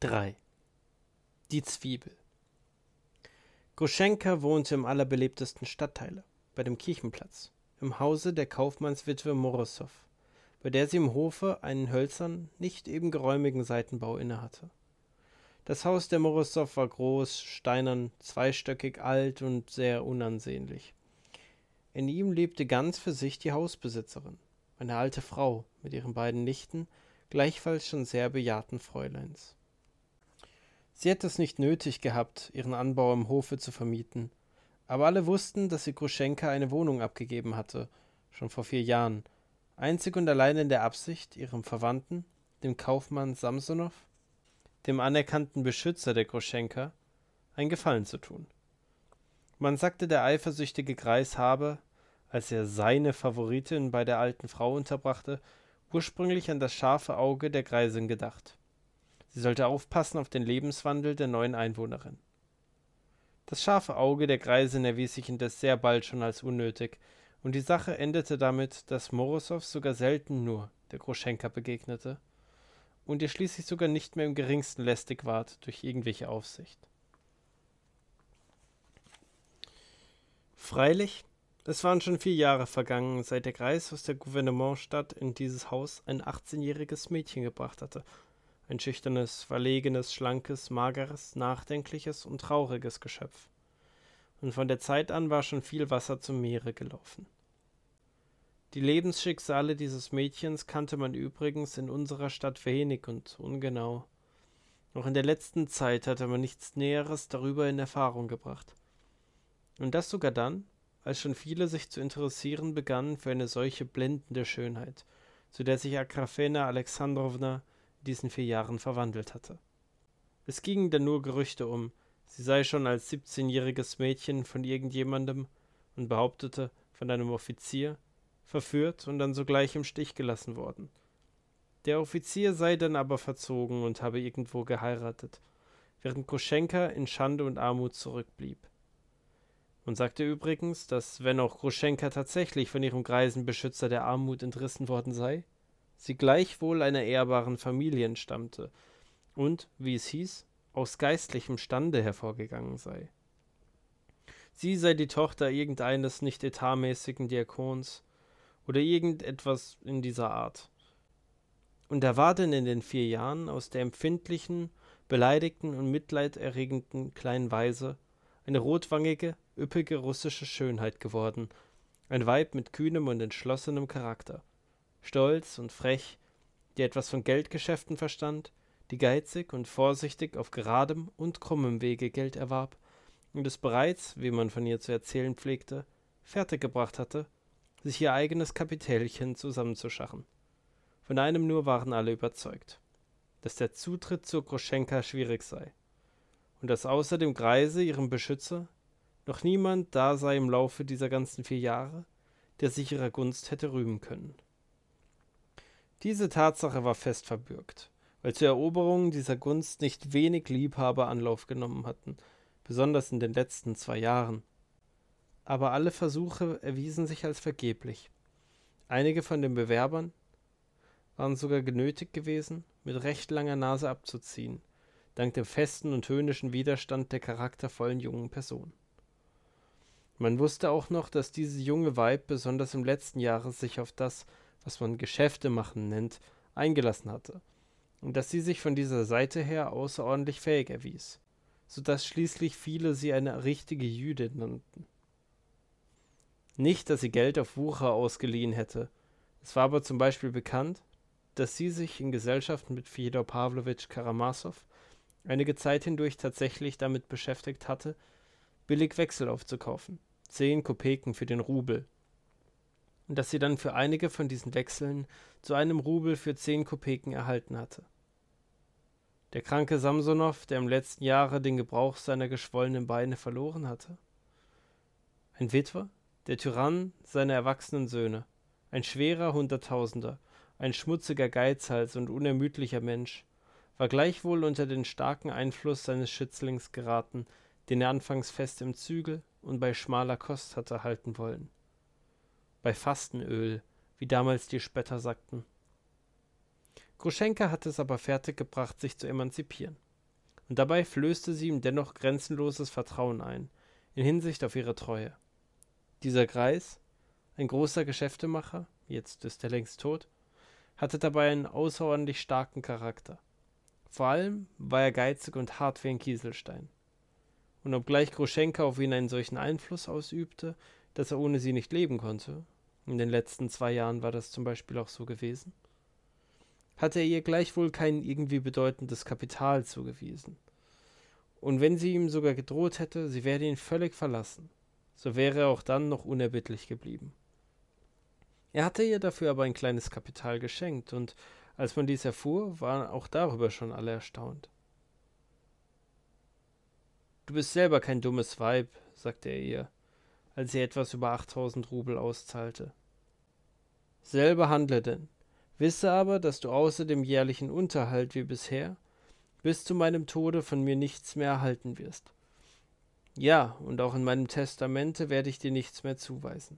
3. Die Zwiebel. Groschenka wohnte im allerbelebtesten Stadtteil, bei dem Kirchenplatz, im Hause der Kaufmannswitwe Morosow, bei der sie im Hofe einen hölzernen, nicht eben geräumigen Seitenbau innehatte. Das Haus der Morosow war groß, steinern, zweistöckig, alt und sehr unansehnlich. In ihm lebte ganz für sich die Hausbesitzerin, eine alte Frau mit ihren beiden Nichten, gleichfalls schon sehr bejahrten Fräuleins. Sie hätte es nicht nötig gehabt, ihren Anbau im Hofe zu vermieten, aber alle wussten, dass sie Gruschenka eine Wohnung abgegeben hatte, schon vor vier Jahren, einzig und allein in der Absicht, ihrem Verwandten, dem Kaufmann Samsonow, dem anerkannten Beschützer der Gruschenka, einen Gefallen zu tun. Man sagte, der eifersüchtige Greis habe, als er seine Favoritin bei der alten Frau unterbrachte, ursprünglich an das scharfe Auge der Greisin gedacht. Sie sollte aufpassen auf den Lebenswandel der neuen Einwohnerin. Das scharfe Auge der Greisin erwies sich indes sehr bald schon als unnötig, und die Sache endete damit, dass Morosow sogar selten nur der Groschenka begegnete und ihr schließlich sogar nicht mehr im geringsten lästig ward durch irgendwelche Aufsicht. Freilich, es waren schon vier Jahre vergangen, seit der Greis aus der Gouvernementstadt in dieses Haus ein 18-jähriges Mädchen gebracht hatte ein schüchternes, verlegenes, schlankes, mageres, nachdenkliches und trauriges Geschöpf, und von der Zeit an war schon viel Wasser zum Meere gelaufen. Die Lebensschicksale dieses Mädchens kannte man übrigens in unserer Stadt wenig und ungenau. Noch in der letzten Zeit hatte man nichts Näheres darüber in Erfahrung gebracht. Und das sogar dann, als schon viele sich zu interessieren begannen für eine solche blendende Schönheit, zu der sich Agrafena Alexandrowna diesen vier Jahren verwandelt hatte. Es gingen dann nur Gerüchte um, sie sei schon als 17-jähriges Mädchen von irgendjemandem und behauptete von einem Offizier verführt und dann sogleich im Stich gelassen worden. Der Offizier sei dann aber verzogen und habe irgendwo geheiratet, während Groschenka in Schande und Armut zurückblieb. Man sagte übrigens, dass wenn auch Groschenka tatsächlich von ihrem greisen Beschützer der Armut entrissen worden sei, sie gleichwohl einer ehrbaren Familie entstammte und, wie es hieß, aus geistlichem Stande hervorgegangen sei. Sie sei die Tochter irgendeines nicht etatmäßigen Diakons oder irgendetwas in dieser Art. Und er war denn in den vier Jahren aus der empfindlichen, beleidigten und mitleiderregenden kleinen Weise eine rotwangige, üppige russische Schönheit geworden, ein Weib mit kühnem und entschlossenem Charakter, stolz und frech, die etwas von Geldgeschäften verstand, die geizig und vorsichtig auf geradem und krummem Wege Geld erwarb und es bereits, wie man von ihr zu erzählen pflegte, fertiggebracht hatte, sich ihr eigenes Kapitälchen zusammenzuschachen. Von einem nur waren alle überzeugt, dass der Zutritt zur Groschenka schwierig sei und dass außer dem Greise, ihrem Beschützer, noch niemand da sei im Laufe dieser ganzen vier Jahre, der sich ihrer Gunst hätte rühmen können. Diese Tatsache war fest verbürgt, weil zur Eroberung dieser Gunst nicht wenig Liebhaber Anlauf genommen hatten, besonders in den letzten zwei Jahren. Aber alle Versuche erwiesen sich als vergeblich. Einige von den Bewerbern waren sogar genötigt gewesen, mit recht langer Nase abzuziehen, dank dem festen und höhnischen Widerstand der charaktervollen jungen Person. Man wusste auch noch, dass dieses junge Weib besonders im letzten Jahre sich auf das was man Geschäfte machen nennt, eingelassen hatte, und dass sie sich von dieser Seite her außerordentlich fähig erwies, so dass schließlich viele sie eine richtige Jüdin nannten. Nicht, dass sie Geld auf Wucher ausgeliehen hätte, es war aber zum Beispiel bekannt, dass sie sich in Gesellschaft mit Fjodor Pawlowitsch Karamasow einige Zeit hindurch tatsächlich damit beschäftigt hatte, billig Wechsel aufzukaufen, zehn Kopeken für den Rubel, und das sie dann für einige von diesen Wechseln zu einem Rubel für zehn Kopeken erhalten hatte. Der kranke Samsonow, der im letzten Jahre den Gebrauch seiner geschwollenen Beine verloren hatte. Ein Witwer, der Tyrann seiner erwachsenen Söhne, ein schwerer Hunderttausender, ein schmutziger Geizhals und unermüdlicher Mensch, war gleichwohl unter den starken Einfluss seines Schützlings geraten, den er anfangs fest im Zügel und bei schmaler Kost hatte halten wollen bei Fastenöl, wie damals die Spötter sagten. Gruschenka hatte es aber fertiggebracht, sich zu emanzipieren. Und dabei flößte sie ihm dennoch grenzenloses Vertrauen ein, in Hinsicht auf ihre Treue. Dieser Greis, ein großer Geschäftemacher, jetzt ist er längst tot, hatte dabei einen außerordentlich starken Charakter. Vor allem war er geizig und hart wie ein Kieselstein. Und obgleich Groschenka auf ihn einen solchen Einfluss ausübte, dass er ohne sie nicht leben konnte, in den letzten zwei Jahren war das zum Beispiel auch so gewesen, hatte er ihr gleichwohl kein irgendwie bedeutendes Kapital zugewiesen. Und wenn sie ihm sogar gedroht hätte, sie werde ihn völlig verlassen, so wäre er auch dann noch unerbittlich geblieben. Er hatte ihr dafür aber ein kleines Kapital geschenkt, und als man dies erfuhr, waren auch darüber schon alle erstaunt. Du bist selber kein dummes Weib, sagte er ihr, als sie etwas über 8000 Rubel auszahlte. Selber handle denn. Wisse aber, dass du außer dem jährlichen Unterhalt wie bisher bis zu meinem Tode von mir nichts mehr erhalten wirst. Ja, und auch in meinem Testamente werde ich dir nichts mehr zuweisen.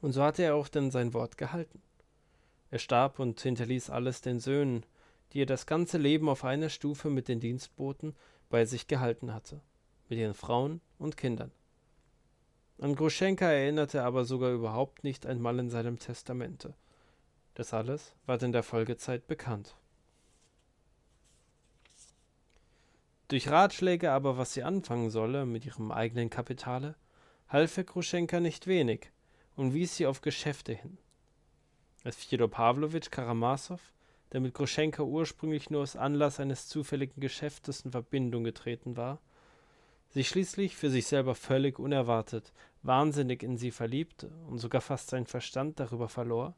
Und so hatte er auch denn sein Wort gehalten. Er starb und hinterließ alles den Söhnen, die er das ganze Leben auf einer Stufe mit den Dienstboten bei sich gehalten hatte, mit ihren Frauen und Kindern. An Groschenka erinnerte er aber sogar überhaupt nicht einmal in seinem Testamente. Das alles ward in der Folgezeit bekannt. Durch Ratschläge aber, was sie anfangen solle mit ihrem eigenen Kapitale, half er Kruschenka nicht wenig und wies sie auf Geschäfte hin. Als Fjodor Pawlowitsch Karamasow, der mit Kruschenka ursprünglich nur aus Anlass eines zufälligen Geschäftes in Verbindung getreten war, sich schließlich für sich selber völlig unerwartet, wahnsinnig in sie verliebte und sogar fast seinen Verstand darüber verlor,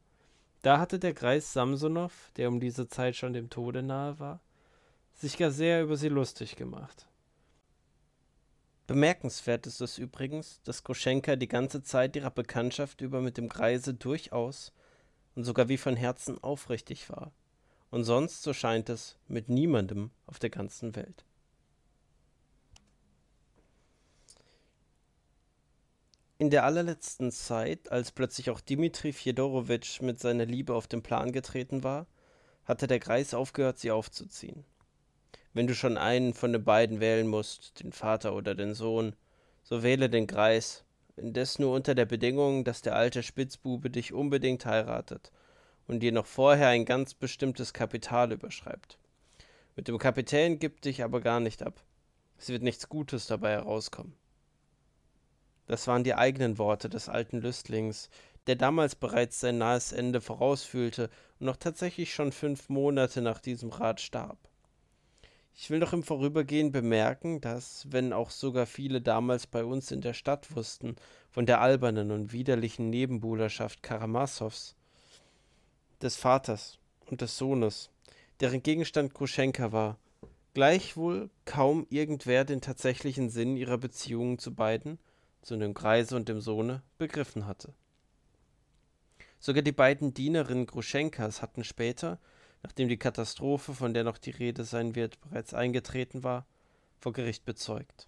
da hatte der Greis Samsonow, der um diese Zeit schon dem Tode nahe war, sich gar sehr über sie lustig gemacht. Bemerkenswert ist es übrigens, dass Koschenka die ganze Zeit ihrer Bekanntschaft über mit dem Greise durchaus und sogar wie von Herzen aufrichtig war, und sonst, so scheint es, mit niemandem auf der ganzen Welt. In der allerletzten Zeit, als plötzlich auch Dimitri Fjodorowitsch mit seiner Liebe auf den Plan getreten war, hatte der Greis aufgehört, sie aufzuziehen. Wenn du schon einen von den beiden wählen musst, den Vater oder den Sohn, so wähle den Greis, indes nur unter der Bedingung, dass der alte Spitzbube dich unbedingt heiratet und dir noch vorher ein ganz bestimmtes Kapital überschreibt. Mit dem Kapitän gib dich aber gar nicht ab. Es wird nichts Gutes dabei herauskommen. Das waren die eigenen Worte des alten Lüstlings, der damals bereits sein nahes Ende vorausfühlte und noch tatsächlich schon fünf Monate nach diesem Rat starb. Ich will noch im Vorübergehen bemerken, dass, wenn auch sogar viele damals bei uns in der Stadt wussten, von der albernen und widerlichen Nebenbuhlerschaft Karamassows, des Vaters und des Sohnes, deren Gegenstand Kuschenka war, gleichwohl kaum irgendwer den tatsächlichen Sinn ihrer Beziehungen zu beiden zu dem Greise und dem Sohne, begriffen hatte. Sogar die beiden Dienerinnen Gruschenkas hatten später, nachdem die Katastrophe, von der noch die Rede sein wird, bereits eingetreten war, vor Gericht bezeugt.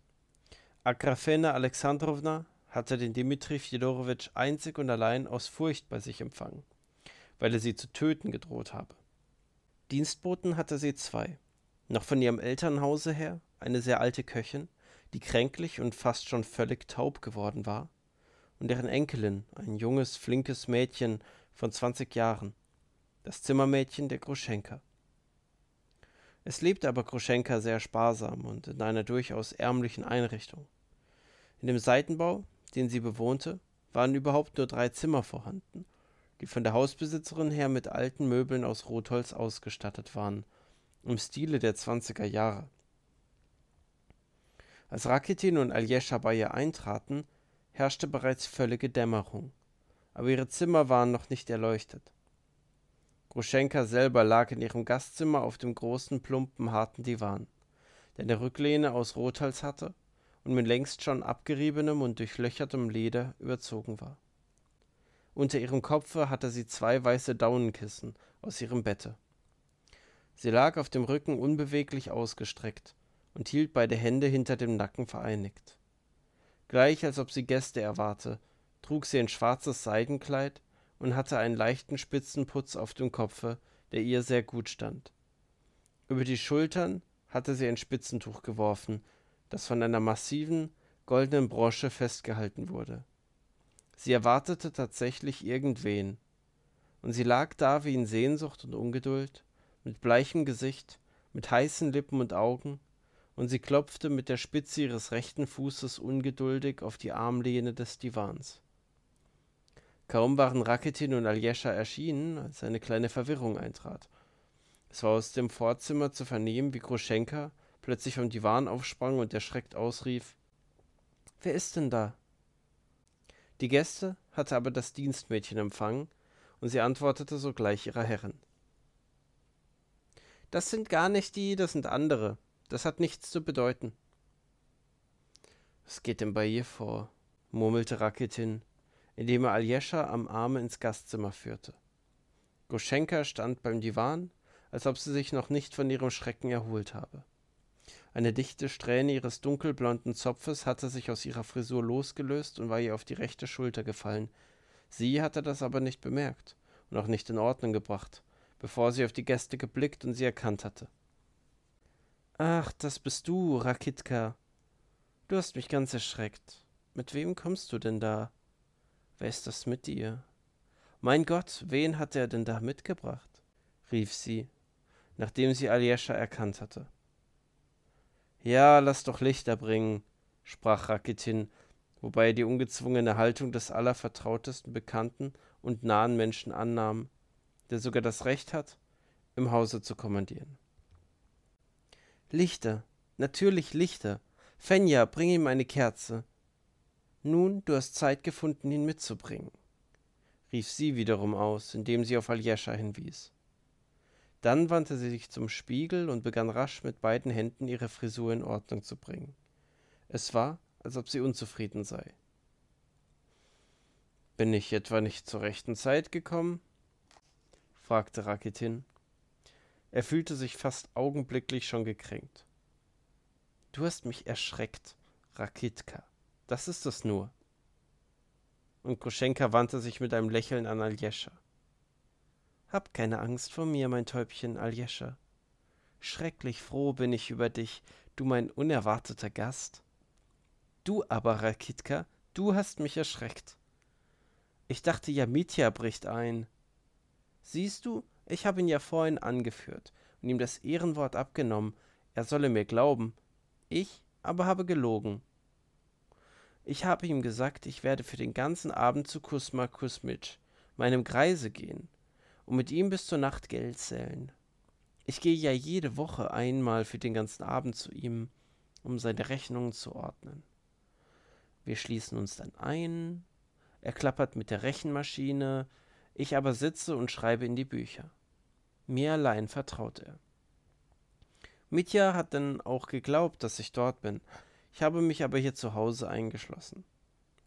Agrafena Alexandrowna hatte den Dimitri Fjodorowitsch einzig und allein aus Furcht bei sich empfangen, weil er sie zu töten gedroht habe. Dienstboten hatte sie zwei, noch von ihrem Elternhause her eine sehr alte Köchin die kränklich und fast schon völlig taub geworden war, und deren Enkelin, ein junges, flinkes Mädchen von zwanzig Jahren, das Zimmermädchen der Groschenka. Es lebte aber Groschenka sehr sparsam und in einer durchaus ärmlichen Einrichtung. In dem Seitenbau, den sie bewohnte, waren überhaupt nur drei Zimmer vorhanden, die von der Hausbesitzerin her mit alten Möbeln aus Rotholz ausgestattet waren, im Stile der zwanziger Jahre. Als Rakitin und Aljescha bei ihr eintraten, herrschte bereits völlige Dämmerung, aber ihre Zimmer waren noch nicht erleuchtet. Gruschenka selber lag in ihrem Gastzimmer auf dem großen, plumpen, harten Divan, der eine Rücklehne aus Rothals hatte und mit längst schon abgeriebenem und durchlöchertem Leder überzogen war. Unter ihrem Kopfe hatte sie zwei weiße Daunenkissen aus ihrem Bette. Sie lag auf dem Rücken unbeweglich ausgestreckt und hielt beide Hände hinter dem Nacken vereinigt. Gleich als ob sie Gäste erwarte, trug sie ein schwarzes Seidenkleid und hatte einen leichten Spitzenputz auf dem Kopfe, der ihr sehr gut stand. Über die Schultern hatte sie ein Spitzentuch geworfen, das von einer massiven, goldenen Brosche festgehalten wurde. Sie erwartete tatsächlich irgendwen, und sie lag da wie in Sehnsucht und Ungeduld, mit bleichem Gesicht, mit heißen Lippen und Augen, und sie klopfte mit der spitze ihres rechten fußes ungeduldig auf die armlehne des divans kaum waren rakitin und aljescha erschienen als eine kleine verwirrung eintrat es war aus dem vorzimmer zu vernehmen wie groschenka plötzlich vom Divan aufsprang und erschreckt ausrief wer ist denn da die gäste hatte aber das dienstmädchen empfangen und sie antwortete sogleich ihrer herrin das sind gar nicht die das sind andere das hat nichts zu bedeuten. Was geht denn bei ihr vor? murmelte Rakitin, indem er Aljescha am Arme ins Gastzimmer führte. Goschenka stand beim Divan, als ob sie sich noch nicht von ihrem Schrecken erholt habe. Eine dichte Strähne ihres dunkelblonden Zopfes hatte sich aus ihrer Frisur losgelöst und war ihr auf die rechte Schulter gefallen. Sie hatte das aber nicht bemerkt und auch nicht in Ordnung gebracht, bevor sie auf die Gäste geblickt und sie erkannt hatte. Ach, das bist du, Rakitka. Du hast mich ganz erschreckt. Mit wem kommst du denn da? Wer ist das mit dir? Mein Gott, wen hat er denn da mitgebracht? rief sie, nachdem sie Aljoscha erkannt hatte. Ja, lass doch Lichter bringen, sprach Rakitin, wobei er die ungezwungene Haltung des allervertrautesten Bekannten und nahen Menschen annahm, der sogar das Recht hat, im Hause zu kommandieren. Lichter, natürlich Lichter. Fenja, bring ihm eine Kerze. Nun, du hast Zeit gefunden, ihn mitzubringen, rief sie wiederum aus, indem sie auf Aljescha hinwies. Dann wandte sie sich zum Spiegel und begann rasch mit beiden Händen ihre Frisur in Ordnung zu bringen. Es war, als ob sie unzufrieden sei. Bin ich etwa nicht zur rechten Zeit gekommen? fragte Rakitin er fühlte sich fast augenblicklich schon gekränkt. Du hast mich erschreckt, Rakitka. Das ist es nur. Und Groschenka wandte sich mit einem Lächeln an Aljescha. Hab keine Angst vor mir, mein Täubchen, Aljescha. Schrecklich froh bin ich über dich, du mein unerwarteter Gast. Du aber, Rakitka, du hast mich erschreckt. Ich dachte ja, bricht ein. Siehst du, ich habe ihn ja vorhin angeführt und ihm das Ehrenwort abgenommen, er solle mir glauben, ich aber habe gelogen. Ich habe ihm gesagt, ich werde für den ganzen Abend zu Kusma Kusmitsch, meinem Greise, gehen und mit ihm bis zur Nacht Geld zählen. Ich gehe ja jede Woche einmal für den ganzen Abend zu ihm, um seine Rechnungen zu ordnen. Wir schließen uns dann ein, er klappert mit der Rechenmaschine, ich aber sitze und schreibe in die Bücher. Mir allein vertraut er. Mitya hat denn auch geglaubt, dass ich dort bin. Ich habe mich aber hier zu Hause eingeschlossen.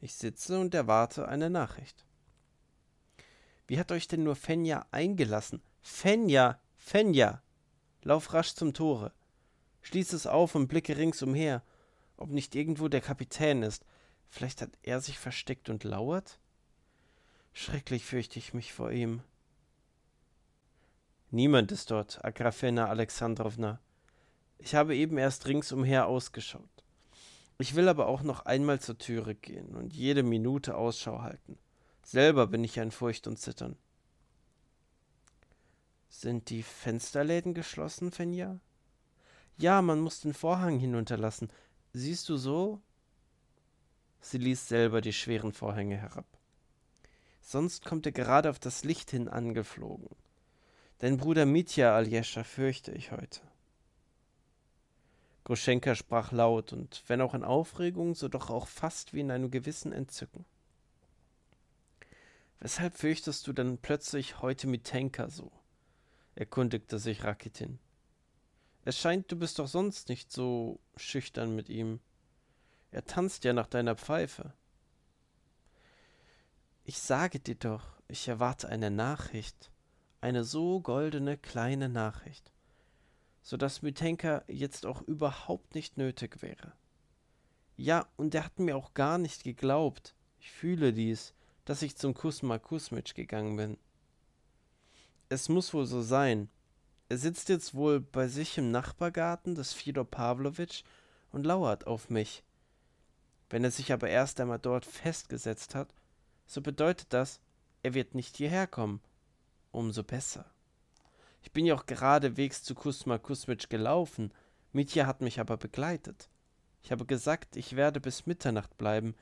Ich sitze und erwarte eine Nachricht. Wie hat euch denn nur Fenja eingelassen? Fenja, Fenja! Lauf rasch zum Tore. Schließ es auf und blicke ringsumher, ob nicht irgendwo der Kapitän ist. Vielleicht hat er sich versteckt und lauert? Schrecklich fürchte ich mich vor ihm. Niemand ist dort, Agrafena Alexandrowna. Ich habe eben erst ringsumher ausgeschaut. Ich will aber auch noch einmal zur Türe gehen und jede Minute Ausschau halten. Selber bin ich ein Furcht und Zittern. Sind die Fensterläden geschlossen, Fenja? Ja, man muss den Vorhang hinunterlassen. Siehst du so? Sie ließ selber die schweren Vorhänge herab. Sonst kommt er gerade auf das Licht hin angeflogen. Dein Bruder Mitya, Aljescha, fürchte ich heute. Groschenka sprach laut und wenn auch in Aufregung, so doch auch fast wie in einem gewissen Entzücken. Weshalb fürchtest du dann plötzlich heute Mitenka so? erkundigte sich Rakitin. Es scheint, du bist doch sonst nicht so schüchtern mit ihm. Er tanzt ja nach deiner Pfeife. Ich sage dir doch, ich erwarte eine Nachricht eine so goldene kleine Nachricht, so dass Mytenka jetzt auch überhaupt nicht nötig wäre. Ja, und er hat mir auch gar nicht geglaubt. Ich fühle dies, dass ich zum Kusma Kusmitsch gegangen bin. Es muss wohl so sein. Er sitzt jetzt wohl bei sich im Nachbargarten des Fidor Pavlovich und lauert auf mich. Wenn er sich aber erst einmal dort festgesetzt hat, so bedeutet das, er wird nicht hierher kommen umso besser. Ich bin ja auch geradewegs zu Kusma Kusmitsch gelaufen, Mitya hat mich aber begleitet. Ich habe gesagt, ich werde bis Mitternacht bleiben,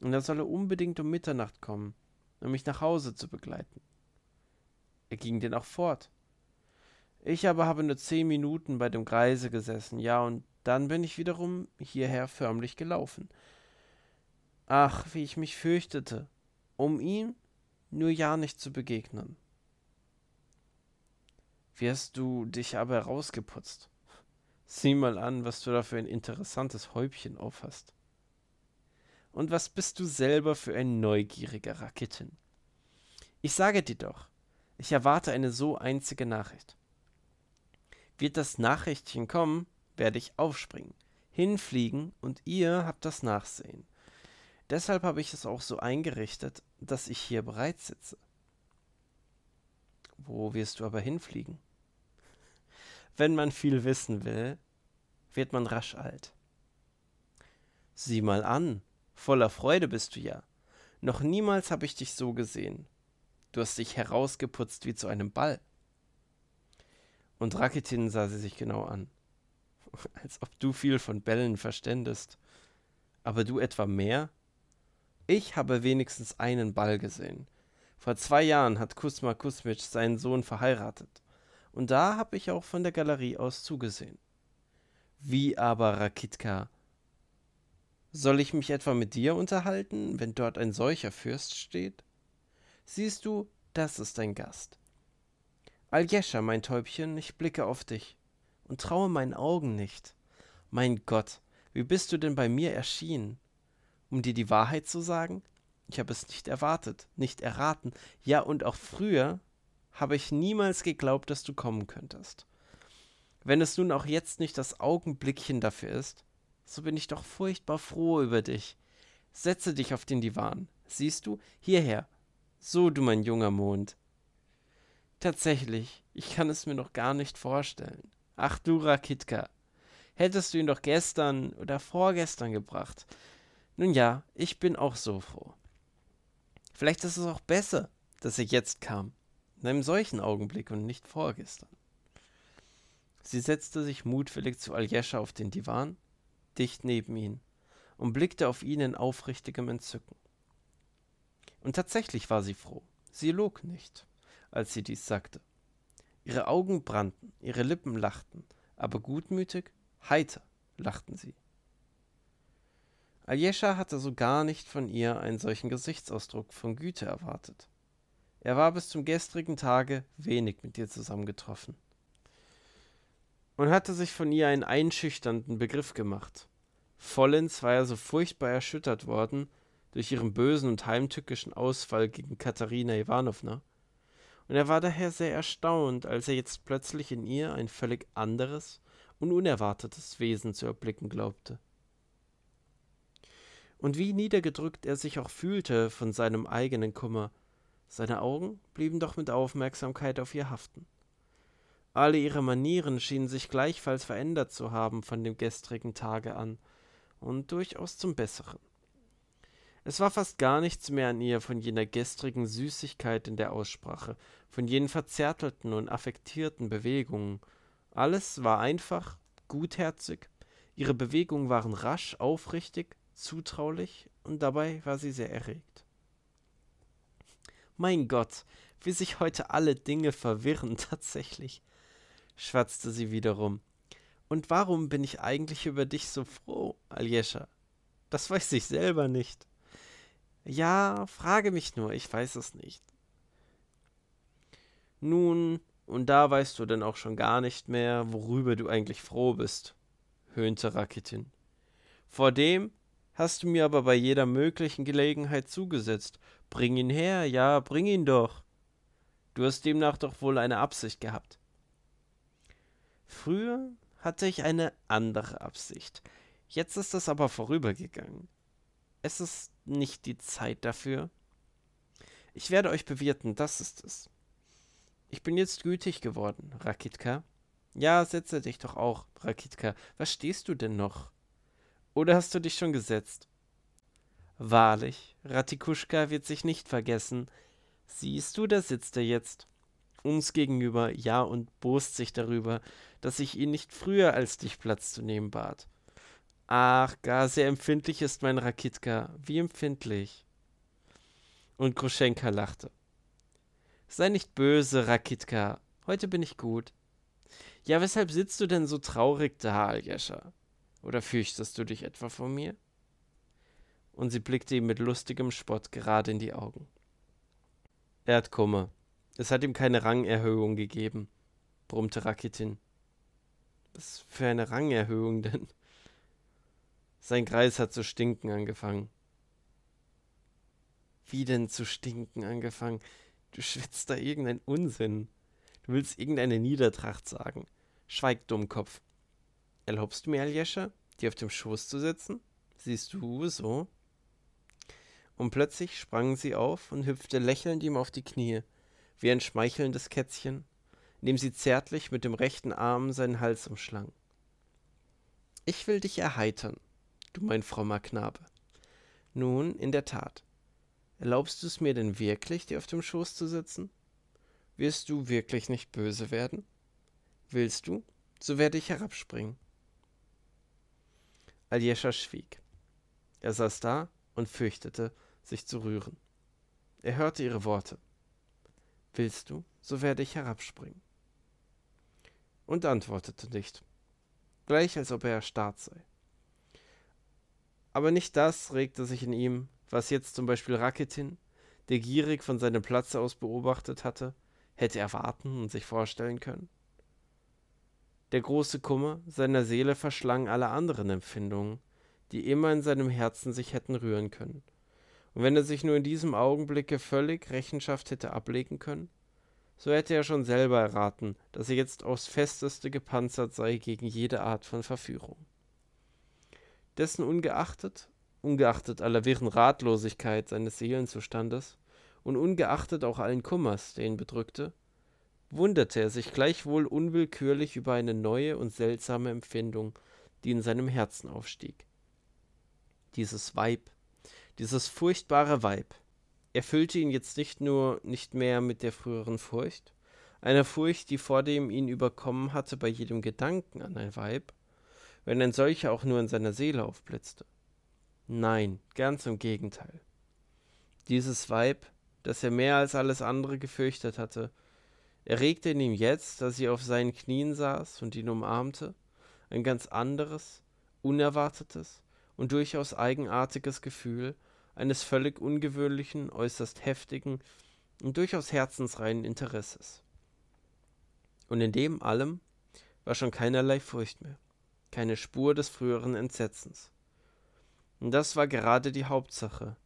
und er solle unbedingt um Mitternacht kommen, um mich nach Hause zu begleiten. Er ging denn auch fort. Ich aber habe nur zehn Minuten bei dem Greise gesessen, ja, und dann bin ich wiederum hierher förmlich gelaufen. Ach, wie ich mich fürchtete, um ihm nur ja nicht zu begegnen wie hast du dich aber rausgeputzt. Sieh mal an, was du da für ein interessantes Häubchen aufhast. Und was bist du selber für ein neugieriger Raketen? Ich sage dir doch, ich erwarte eine so einzige Nachricht. Wird das Nachrichtchen kommen, werde ich aufspringen, hinfliegen und ihr habt das Nachsehen. Deshalb habe ich es auch so eingerichtet, dass ich hier bereit sitze. Wo wirst du aber hinfliegen? wenn man viel wissen will, wird man rasch alt. Sieh mal an, voller Freude bist du ja. Noch niemals habe ich dich so gesehen. Du hast dich herausgeputzt wie zu einem Ball. Und Rakitin sah sie sich genau an. Als ob du viel von Bällen verständest. Aber du etwa mehr? Ich habe wenigstens einen Ball gesehen. Vor zwei Jahren hat Kusma Kusmitsch seinen Sohn verheiratet. Und da habe ich auch von der Galerie aus zugesehen. Wie aber, Rakitka? Soll ich mich etwa mit dir unterhalten, wenn dort ein solcher Fürst steht? Siehst du, das ist ein Gast. Aljescha, mein Täubchen, ich blicke auf dich und traue meinen Augen nicht. Mein Gott, wie bist du denn bei mir erschienen? Um dir die Wahrheit zu sagen, ich habe es nicht erwartet, nicht erraten, ja und auch früher habe ich niemals geglaubt, dass du kommen könntest. Wenn es nun auch jetzt nicht das Augenblickchen dafür ist, so bin ich doch furchtbar froh über dich. Setze dich auf den Divan. Siehst du, hierher. So, du mein junger Mond. Tatsächlich, ich kann es mir noch gar nicht vorstellen. Ach du Rakitka, hättest du ihn doch gestern oder vorgestern gebracht. Nun ja, ich bin auch so froh. Vielleicht ist es auch besser, dass er jetzt kam in einem solchen Augenblick und nicht vorgestern. Sie setzte sich mutwillig zu Aljescha auf den Divan, dicht neben ihn, und blickte auf ihn in aufrichtigem Entzücken. Und tatsächlich war sie froh, sie log nicht, als sie dies sagte. Ihre Augen brannten, ihre Lippen lachten, aber gutmütig, heiter lachten sie. Aljescha hatte so gar nicht von ihr einen solchen Gesichtsausdruck von Güte erwartet. Er war bis zum gestrigen Tage wenig mit ihr zusammengetroffen und hatte sich von ihr einen einschüchternden Begriff gemacht. Vollends war er so furchtbar erschüttert worden durch ihren bösen und heimtückischen Ausfall gegen Katharina Iwanowna, und er war daher sehr erstaunt, als er jetzt plötzlich in ihr ein völlig anderes und unerwartetes Wesen zu erblicken glaubte. Und wie niedergedrückt er sich auch fühlte von seinem eigenen Kummer, seine Augen blieben doch mit Aufmerksamkeit auf ihr haften. Alle ihre Manieren schienen sich gleichfalls verändert zu haben von dem gestrigen Tage an, und durchaus zum Besseren. Es war fast gar nichts mehr an ihr von jener gestrigen Süßigkeit in der Aussprache, von jenen verzärtelten und affektierten Bewegungen. Alles war einfach, gutherzig, ihre Bewegungen waren rasch, aufrichtig, zutraulich, und dabei war sie sehr erregt. Mein Gott, wie sich heute alle Dinge verwirren tatsächlich, schwatzte sie wiederum. Und warum bin ich eigentlich über dich so froh, Aljescha? Das weiß ich selber nicht. Ja, frage mich nur, ich weiß es nicht. Nun, und da weißt du denn auch schon gar nicht mehr, worüber du eigentlich froh bist, höhnte Rakitin. Vor dem hast du mir aber bei jeder möglichen Gelegenheit zugesetzt Bring ihn her, ja, bring ihn doch. Du hast demnach doch wohl eine Absicht gehabt. Früher hatte ich eine andere Absicht. Jetzt ist es aber vorübergegangen. Es ist nicht die Zeit dafür. Ich werde euch bewirten, das ist es. Ich bin jetzt gütig geworden, Rakitka. Ja, setze dich doch auch, Rakitka. Was stehst du denn noch? Oder hast du dich schon gesetzt? Wahrlich, Ratikuschka wird sich nicht vergessen. Siehst du, da sitzt er jetzt. Uns gegenüber, ja, und bost sich darüber, dass ich ihn nicht früher als dich Platz zu nehmen bat. Ach, gar sehr empfindlich ist mein Rakitka, wie empfindlich. Und Kruschenka lachte. Sei nicht böse, Rakitka, heute bin ich gut. Ja, weshalb sitzt du denn so traurig da, Aljoscha? Oder fürchtest du dich etwa vor mir? und sie blickte ihm mit lustigem Spott gerade in die Augen. Er hat Kummer. Es hat ihm keine Rangerhöhung gegeben, brummte Rakitin. Was für eine Rangerhöhung denn? Sein Kreis hat zu stinken angefangen. Wie denn zu stinken angefangen? Du schwitzt da irgendeinen Unsinn. Du willst irgendeine Niedertracht sagen. Schweig, Dummkopf. Erlaubst du mir, Aljesche, dir auf dem Schoß zu sitzen? Siehst du so? und plötzlich sprang sie auf und hüpfte lächelnd ihm auf die Knie, wie ein schmeichelndes Kätzchen, indem sie zärtlich mit dem rechten Arm seinen Hals umschlang. Ich will dich erheitern, du mein frommer Knabe. Nun, in der Tat. Erlaubst du es mir denn wirklich, dir auf dem Schoß zu sitzen? Wirst du wirklich nicht böse werden? Willst du, so werde ich herabspringen. Aljescha schwieg. Er saß da und fürchtete, sich zu rühren. Er hörte ihre Worte. Willst du, so werde ich herabspringen. Und antwortete nicht, gleich als ob er erstarrt sei. Aber nicht das regte sich in ihm, was jetzt zum Beispiel Rakitin, der gierig von seinem Platze aus beobachtet hatte, hätte erwarten und sich vorstellen können. Der große Kummer seiner Seele verschlang alle anderen Empfindungen, die immer in seinem Herzen sich hätten rühren können und wenn er sich nur in diesem Augenblicke völlig Rechenschaft hätte ablegen können, so hätte er schon selber erraten, dass er jetzt aufs Festeste gepanzert sei gegen jede Art von Verführung. Dessen ungeachtet, ungeachtet aller wirren Ratlosigkeit seines Seelenzustandes und ungeachtet auch allen Kummers, der ihn bedrückte, wunderte er sich gleichwohl unwillkürlich über eine neue und seltsame Empfindung, die in seinem Herzen aufstieg. Dieses Weib, dieses furchtbare Weib erfüllte ihn jetzt nicht nur nicht mehr mit der früheren Furcht, einer Furcht, die vor dem ihn überkommen hatte bei jedem Gedanken an ein Weib, wenn ein solcher auch nur in seiner Seele aufblitzte. Nein, ganz im Gegenteil. Dieses Weib, das er mehr als alles andere gefürchtet hatte, erregte in ihm jetzt, da sie auf seinen Knien saß und ihn umarmte, ein ganz anderes, unerwartetes und durchaus eigenartiges Gefühl, eines völlig ungewöhnlichen, äußerst heftigen und durchaus herzensreinen Interesses. Und in dem allem war schon keinerlei Furcht mehr, keine Spur des früheren Entsetzens. Und das war gerade die Hauptsache,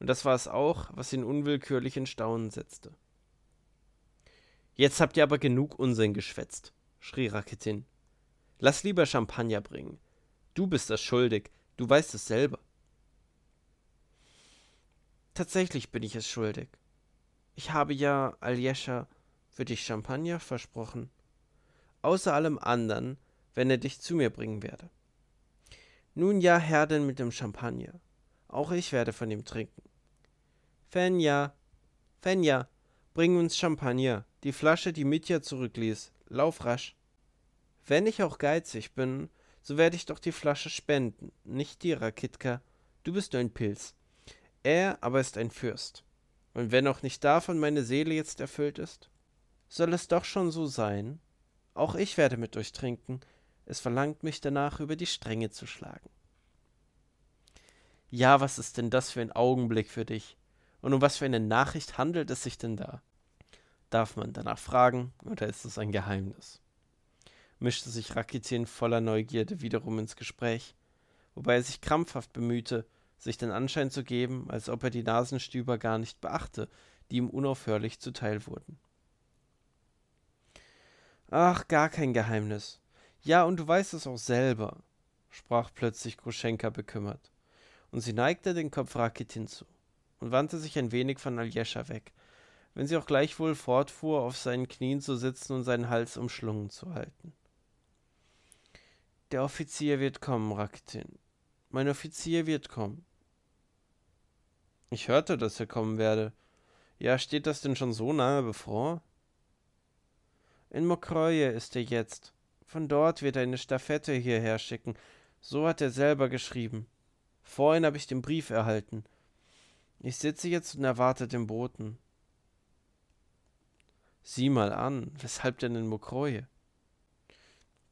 und das war es auch, was ihn unwillkürlich in Staunen setzte. Jetzt habt ihr aber genug Unsinn geschwätzt, schrie Raketin. Lass lieber Champagner bringen. Du bist das schuldig, du weißt es selber. Tatsächlich bin ich es schuldig. Ich habe ja, Aljescha, für dich Champagner versprochen. Außer allem anderen, wenn er dich zu mir bringen werde. Nun ja, Herr denn mit dem Champagner. Auch ich werde von ihm trinken. Fenja, Fenja, bring uns Champagner, die Flasche, die Mitya zurückließ. Lauf rasch. Wenn ich auch geizig bin, so werde ich doch die Flasche spenden, nicht dir, Rakitka. Du bist nur ein Pilz. Er aber ist ein Fürst. Und wenn auch nicht davon meine Seele jetzt erfüllt ist, soll es doch schon so sein, auch ich werde mit euch trinken, es verlangt mich danach, über die Stränge zu schlagen. Ja, was ist denn das für ein Augenblick für dich? Und um was für eine Nachricht handelt es sich denn da? Darf man danach fragen, oder ist es ein Geheimnis? Mischte sich Rakitin voller Neugierde wiederum ins Gespräch, wobei er sich krampfhaft bemühte, sich den Anschein zu geben, als ob er die Nasenstüber gar nicht beachte, die ihm unaufhörlich zuteil wurden. Ach, gar kein Geheimnis. Ja, und du weißt es auch selber, sprach plötzlich Gruschenka bekümmert, und sie neigte den Kopf Rakitin zu und wandte sich ein wenig von Aljescha weg, wenn sie auch gleichwohl fortfuhr, auf seinen Knien zu sitzen und seinen Hals umschlungen zu halten. Der Offizier wird kommen, Rakitin. Mein Offizier wird kommen. Ich hörte, dass er kommen werde. Ja, steht das denn schon so nahe bevor? In Mokroje ist er jetzt. Von dort wird er eine Staffette hierher schicken. So hat er selber geschrieben. Vorhin habe ich den Brief erhalten. Ich sitze jetzt und erwarte den Boten. Sieh mal an, weshalb denn in Mokroje?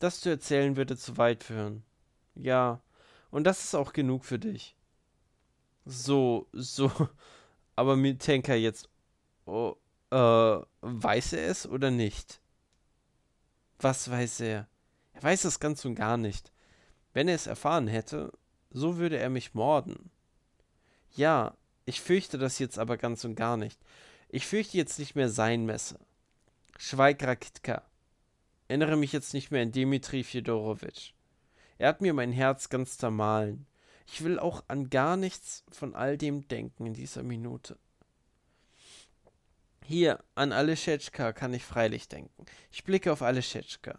Das zu erzählen würde zu weit führen. Ja, und das ist auch genug für dich. So, so. Aber mir Tenka jetzt, oh, äh, weiß er es oder nicht? Was weiß er? Er weiß es ganz und gar nicht. Wenn er es erfahren hätte, so würde er mich morden. Ja, ich fürchte das jetzt aber ganz und gar nicht. Ich fürchte jetzt nicht mehr sein Messer. Schweig, Rakitka. Erinnere mich jetzt nicht mehr an Dmitri Fjodorowitsch. Er hat mir mein Herz ganz zermahlen. Ich will auch an gar nichts von all dem denken in dieser Minute. Hier, an Aleschetschka kann ich freilich denken. Ich blicke auf Aleschetschka.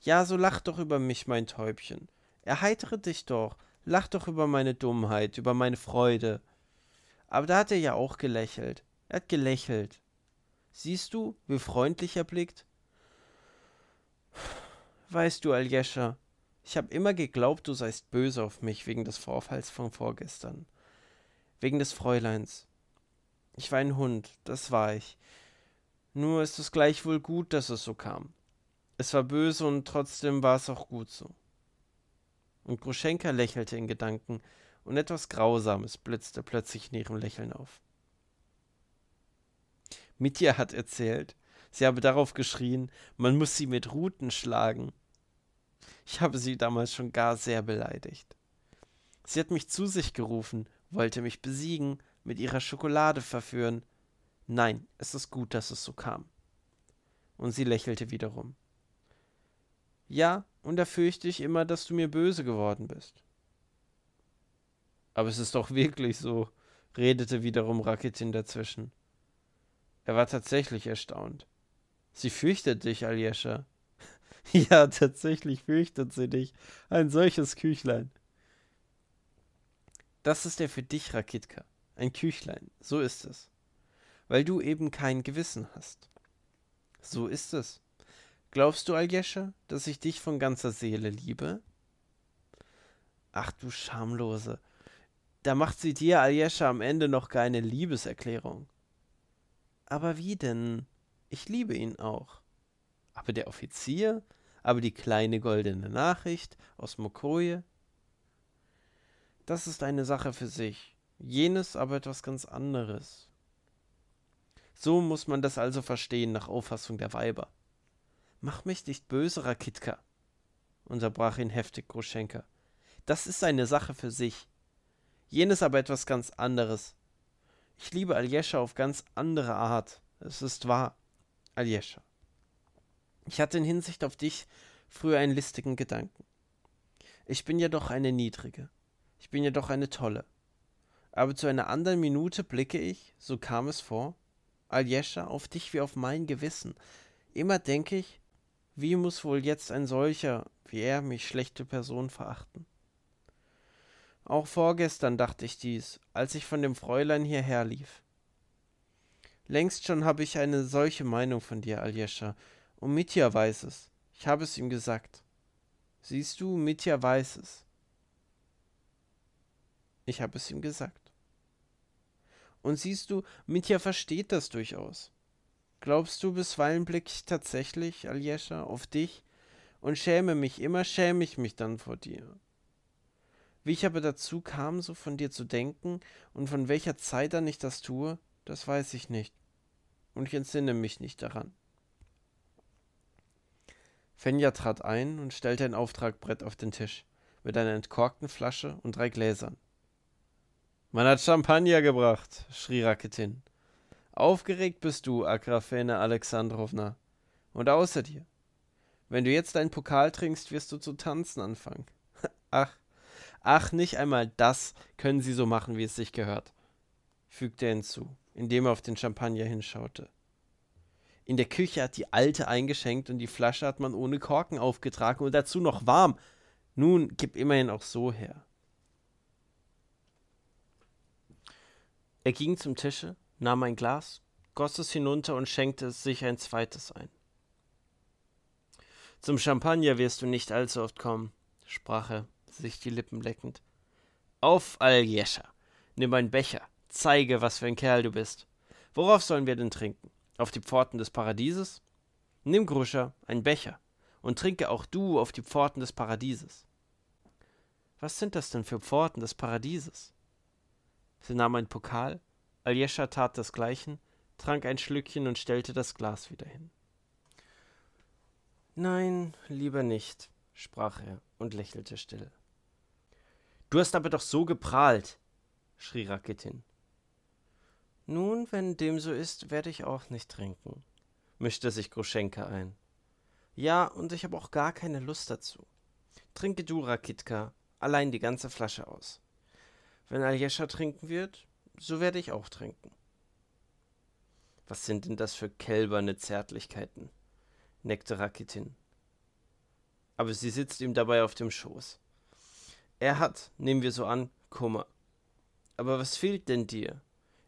Ja, so lach doch über mich, mein Täubchen. Erheitere dich doch. Lach doch über meine Dummheit, über meine Freude. Aber da hat er ja auch gelächelt. Er hat gelächelt. Siehst du, wie freundlich er blickt? Weißt du, Aljescha, ich habe immer geglaubt, du seist böse auf mich wegen des Vorfalls von vorgestern. Wegen des Fräuleins. Ich war ein Hund, das war ich. Nur ist es gleichwohl gut, dass es so kam. Es war böse und trotzdem war es auch gut so. Und Gruschenka lächelte in Gedanken, und etwas Grausames blitzte plötzlich in ihrem Lächeln auf. Mitya hat erzählt, sie habe darauf geschrien, man muss sie mit Ruten schlagen. Ich habe sie damals schon gar sehr beleidigt. Sie hat mich zu sich gerufen, wollte mich besiegen, mit ihrer Schokolade verführen. Nein, es ist gut, dass es so kam. Und sie lächelte wiederum. Ja, und da fürchte ich immer, dass du mir böse geworden bist. Aber es ist doch wirklich so, redete wiederum Rakitin dazwischen. Er war tatsächlich erstaunt. Sie fürchtet dich, Aljoscha. Ja, tatsächlich fürchtet sie dich. Ein solches Küchlein. Das ist er für dich, Rakitka. Ein Küchlein, so ist es. Weil du eben kein Gewissen hast. So ist es. Glaubst du, Aljesche, dass ich dich von ganzer Seele liebe? Ach du Schamlose. Da macht sie dir, Aljesche, am Ende noch keine Liebeserklärung. Aber wie denn? Ich liebe ihn auch. Aber der Offizier, aber die kleine goldene Nachricht aus Mokoje, das ist eine Sache für sich, jenes aber etwas ganz anderes. So muss man das also verstehen nach Auffassung der Weiber. Mach mich nicht böse, Rakitka, unterbrach ihn heftig Groschenka. Das ist eine Sache für sich. Jenes aber etwas ganz anderes. Ich liebe Aljescha auf ganz andere Art. Es ist wahr. Aljescha. Ich hatte in Hinsicht auf dich früher einen listigen Gedanken. Ich bin ja doch eine niedrige. Ich bin ja doch eine tolle. Aber zu einer anderen Minute blicke ich, so kam es vor, Aljescha, auf dich wie auf mein Gewissen. Immer denke ich, wie muss wohl jetzt ein solcher, wie er, mich schlechte Person verachten? Auch vorgestern dachte ich dies, als ich von dem Fräulein hierher lief. Längst schon habe ich eine solche Meinung von dir, Aljescha, und Mitya weiß es. Ich habe es ihm gesagt. Siehst du, Mitya weiß es. Ich habe es ihm gesagt. Und siehst du, Mitya versteht das durchaus. Glaubst du, bisweilen blicke ich tatsächlich, Aljoscha, auf dich und schäme mich, immer schäme ich mich dann vor dir. Wie ich aber dazu kam, so von dir zu denken und von welcher Zeit an ich das tue, das weiß ich nicht. Und ich entsinne mich nicht daran. Fenja trat ein und stellte ein Auftragbrett auf den Tisch mit einer entkorkten Flasche und drei Gläsern. Man hat Champagner gebracht, schrie Raketin. Aufgeregt bist du, Agrafena Alexandrowna. Und außer dir. Wenn du jetzt deinen Pokal trinkst, wirst du zu tanzen anfangen. ach, ach, nicht einmal das können sie so machen, wie es sich gehört, fügte er hinzu, indem er auf den Champagner hinschaute. In der Küche hat die alte eingeschenkt und die Flasche hat man ohne Korken aufgetragen und dazu noch warm. Nun, gib immerhin auch so her. Er ging zum Tische, nahm ein Glas, goss es hinunter und schenkte es sich ein zweites ein. Zum Champagner wirst du nicht allzu oft kommen, sprach er, sich die Lippen leckend. Auf, Aljescha, nimm einen Becher, zeige, was für ein Kerl du bist. Worauf sollen wir denn trinken? auf die Pforten des Paradieses? Nimm, Gruscher, einen Becher und trinke auch du auf die Pforten des Paradieses. Was sind das denn für Pforten des Paradieses? Sie nahm einen Pokal, Aljescha tat desgleichen, trank ein Schlückchen und stellte das Glas wieder hin. Nein, lieber nicht, sprach er und lächelte still. Du hast aber doch so geprahlt, schrie Rakitin. Nun, wenn dem so ist, werde ich auch nicht trinken, mischte sich Groschenka ein. Ja, und ich habe auch gar keine Lust dazu. Trinke du, Rakitka, allein die ganze Flasche aus. Wenn Aljescha trinken wird, so werde ich auch trinken. Was sind denn das für kälberne Zärtlichkeiten? neckte Rakitin. Aber sie sitzt ihm dabei auf dem Schoß. Er hat, nehmen wir so an, Kummer. Aber was fehlt denn dir?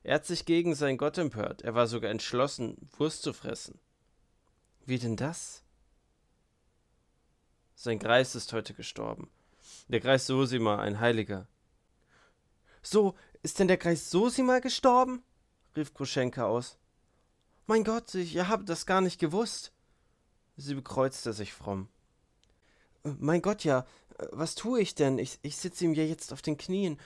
Er hat sich gegen seinen Gott empört. Er war sogar entschlossen, Wurst zu fressen. Wie denn das? Sein Greis ist heute gestorben. Der Greis Sosima, ein Heiliger. So, ist denn der Greis Sosima gestorben? rief Kruschenka aus. Mein Gott, ich habe das gar nicht gewusst. Sie bekreuzte sich fromm. Äh, mein Gott, ja, äh, was tue ich denn? Ich, ich sitze ihm ja jetzt auf den Knien,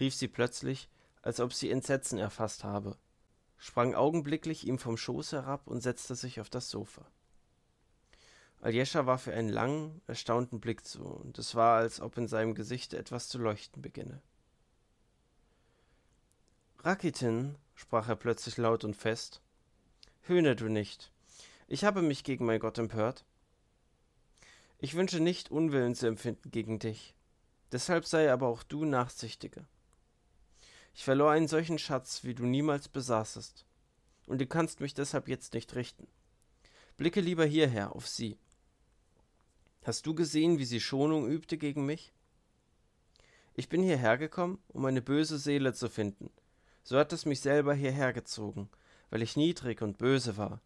rief sie plötzlich als ob sie entsetzen erfasst habe sprang augenblicklich ihm vom schoß herab und setzte sich auf das sofa aljescha warf ihr einen langen erstaunten blick zu und es war als ob in seinem Gesicht etwas zu leuchten beginne rakitin sprach er plötzlich laut und fest höhne du nicht ich habe mich gegen mein gott empört ich wünsche nicht unwillen zu empfinden gegen dich deshalb sei aber auch du nachsichtige ich verlor einen solchen Schatz, wie du niemals besaßest, und du kannst mich deshalb jetzt nicht richten. Blicke lieber hierher auf sie. Hast du gesehen, wie sie Schonung übte gegen mich? Ich bin hierher gekommen, um eine böse Seele zu finden. So hat es mich selber hierher gezogen, weil ich niedrig und böse war.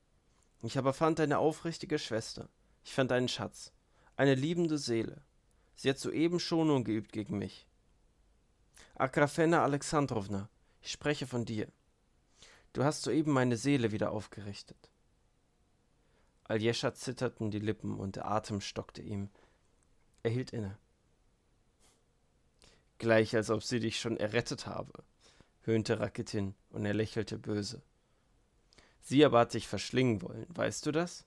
Ich aber fand eine aufrichtige Schwester. Ich fand einen Schatz, eine liebende Seele. Sie hat soeben Schonung geübt gegen mich. Agrafena Alexandrowna, ich spreche von dir. Du hast soeben meine Seele wieder aufgerichtet. Aljescha zitterten die Lippen und der Atem stockte ihm. Er hielt inne. Gleich als ob sie dich schon errettet habe, höhnte Rakitin und er lächelte böse. Sie aber hat dich verschlingen wollen, weißt du das?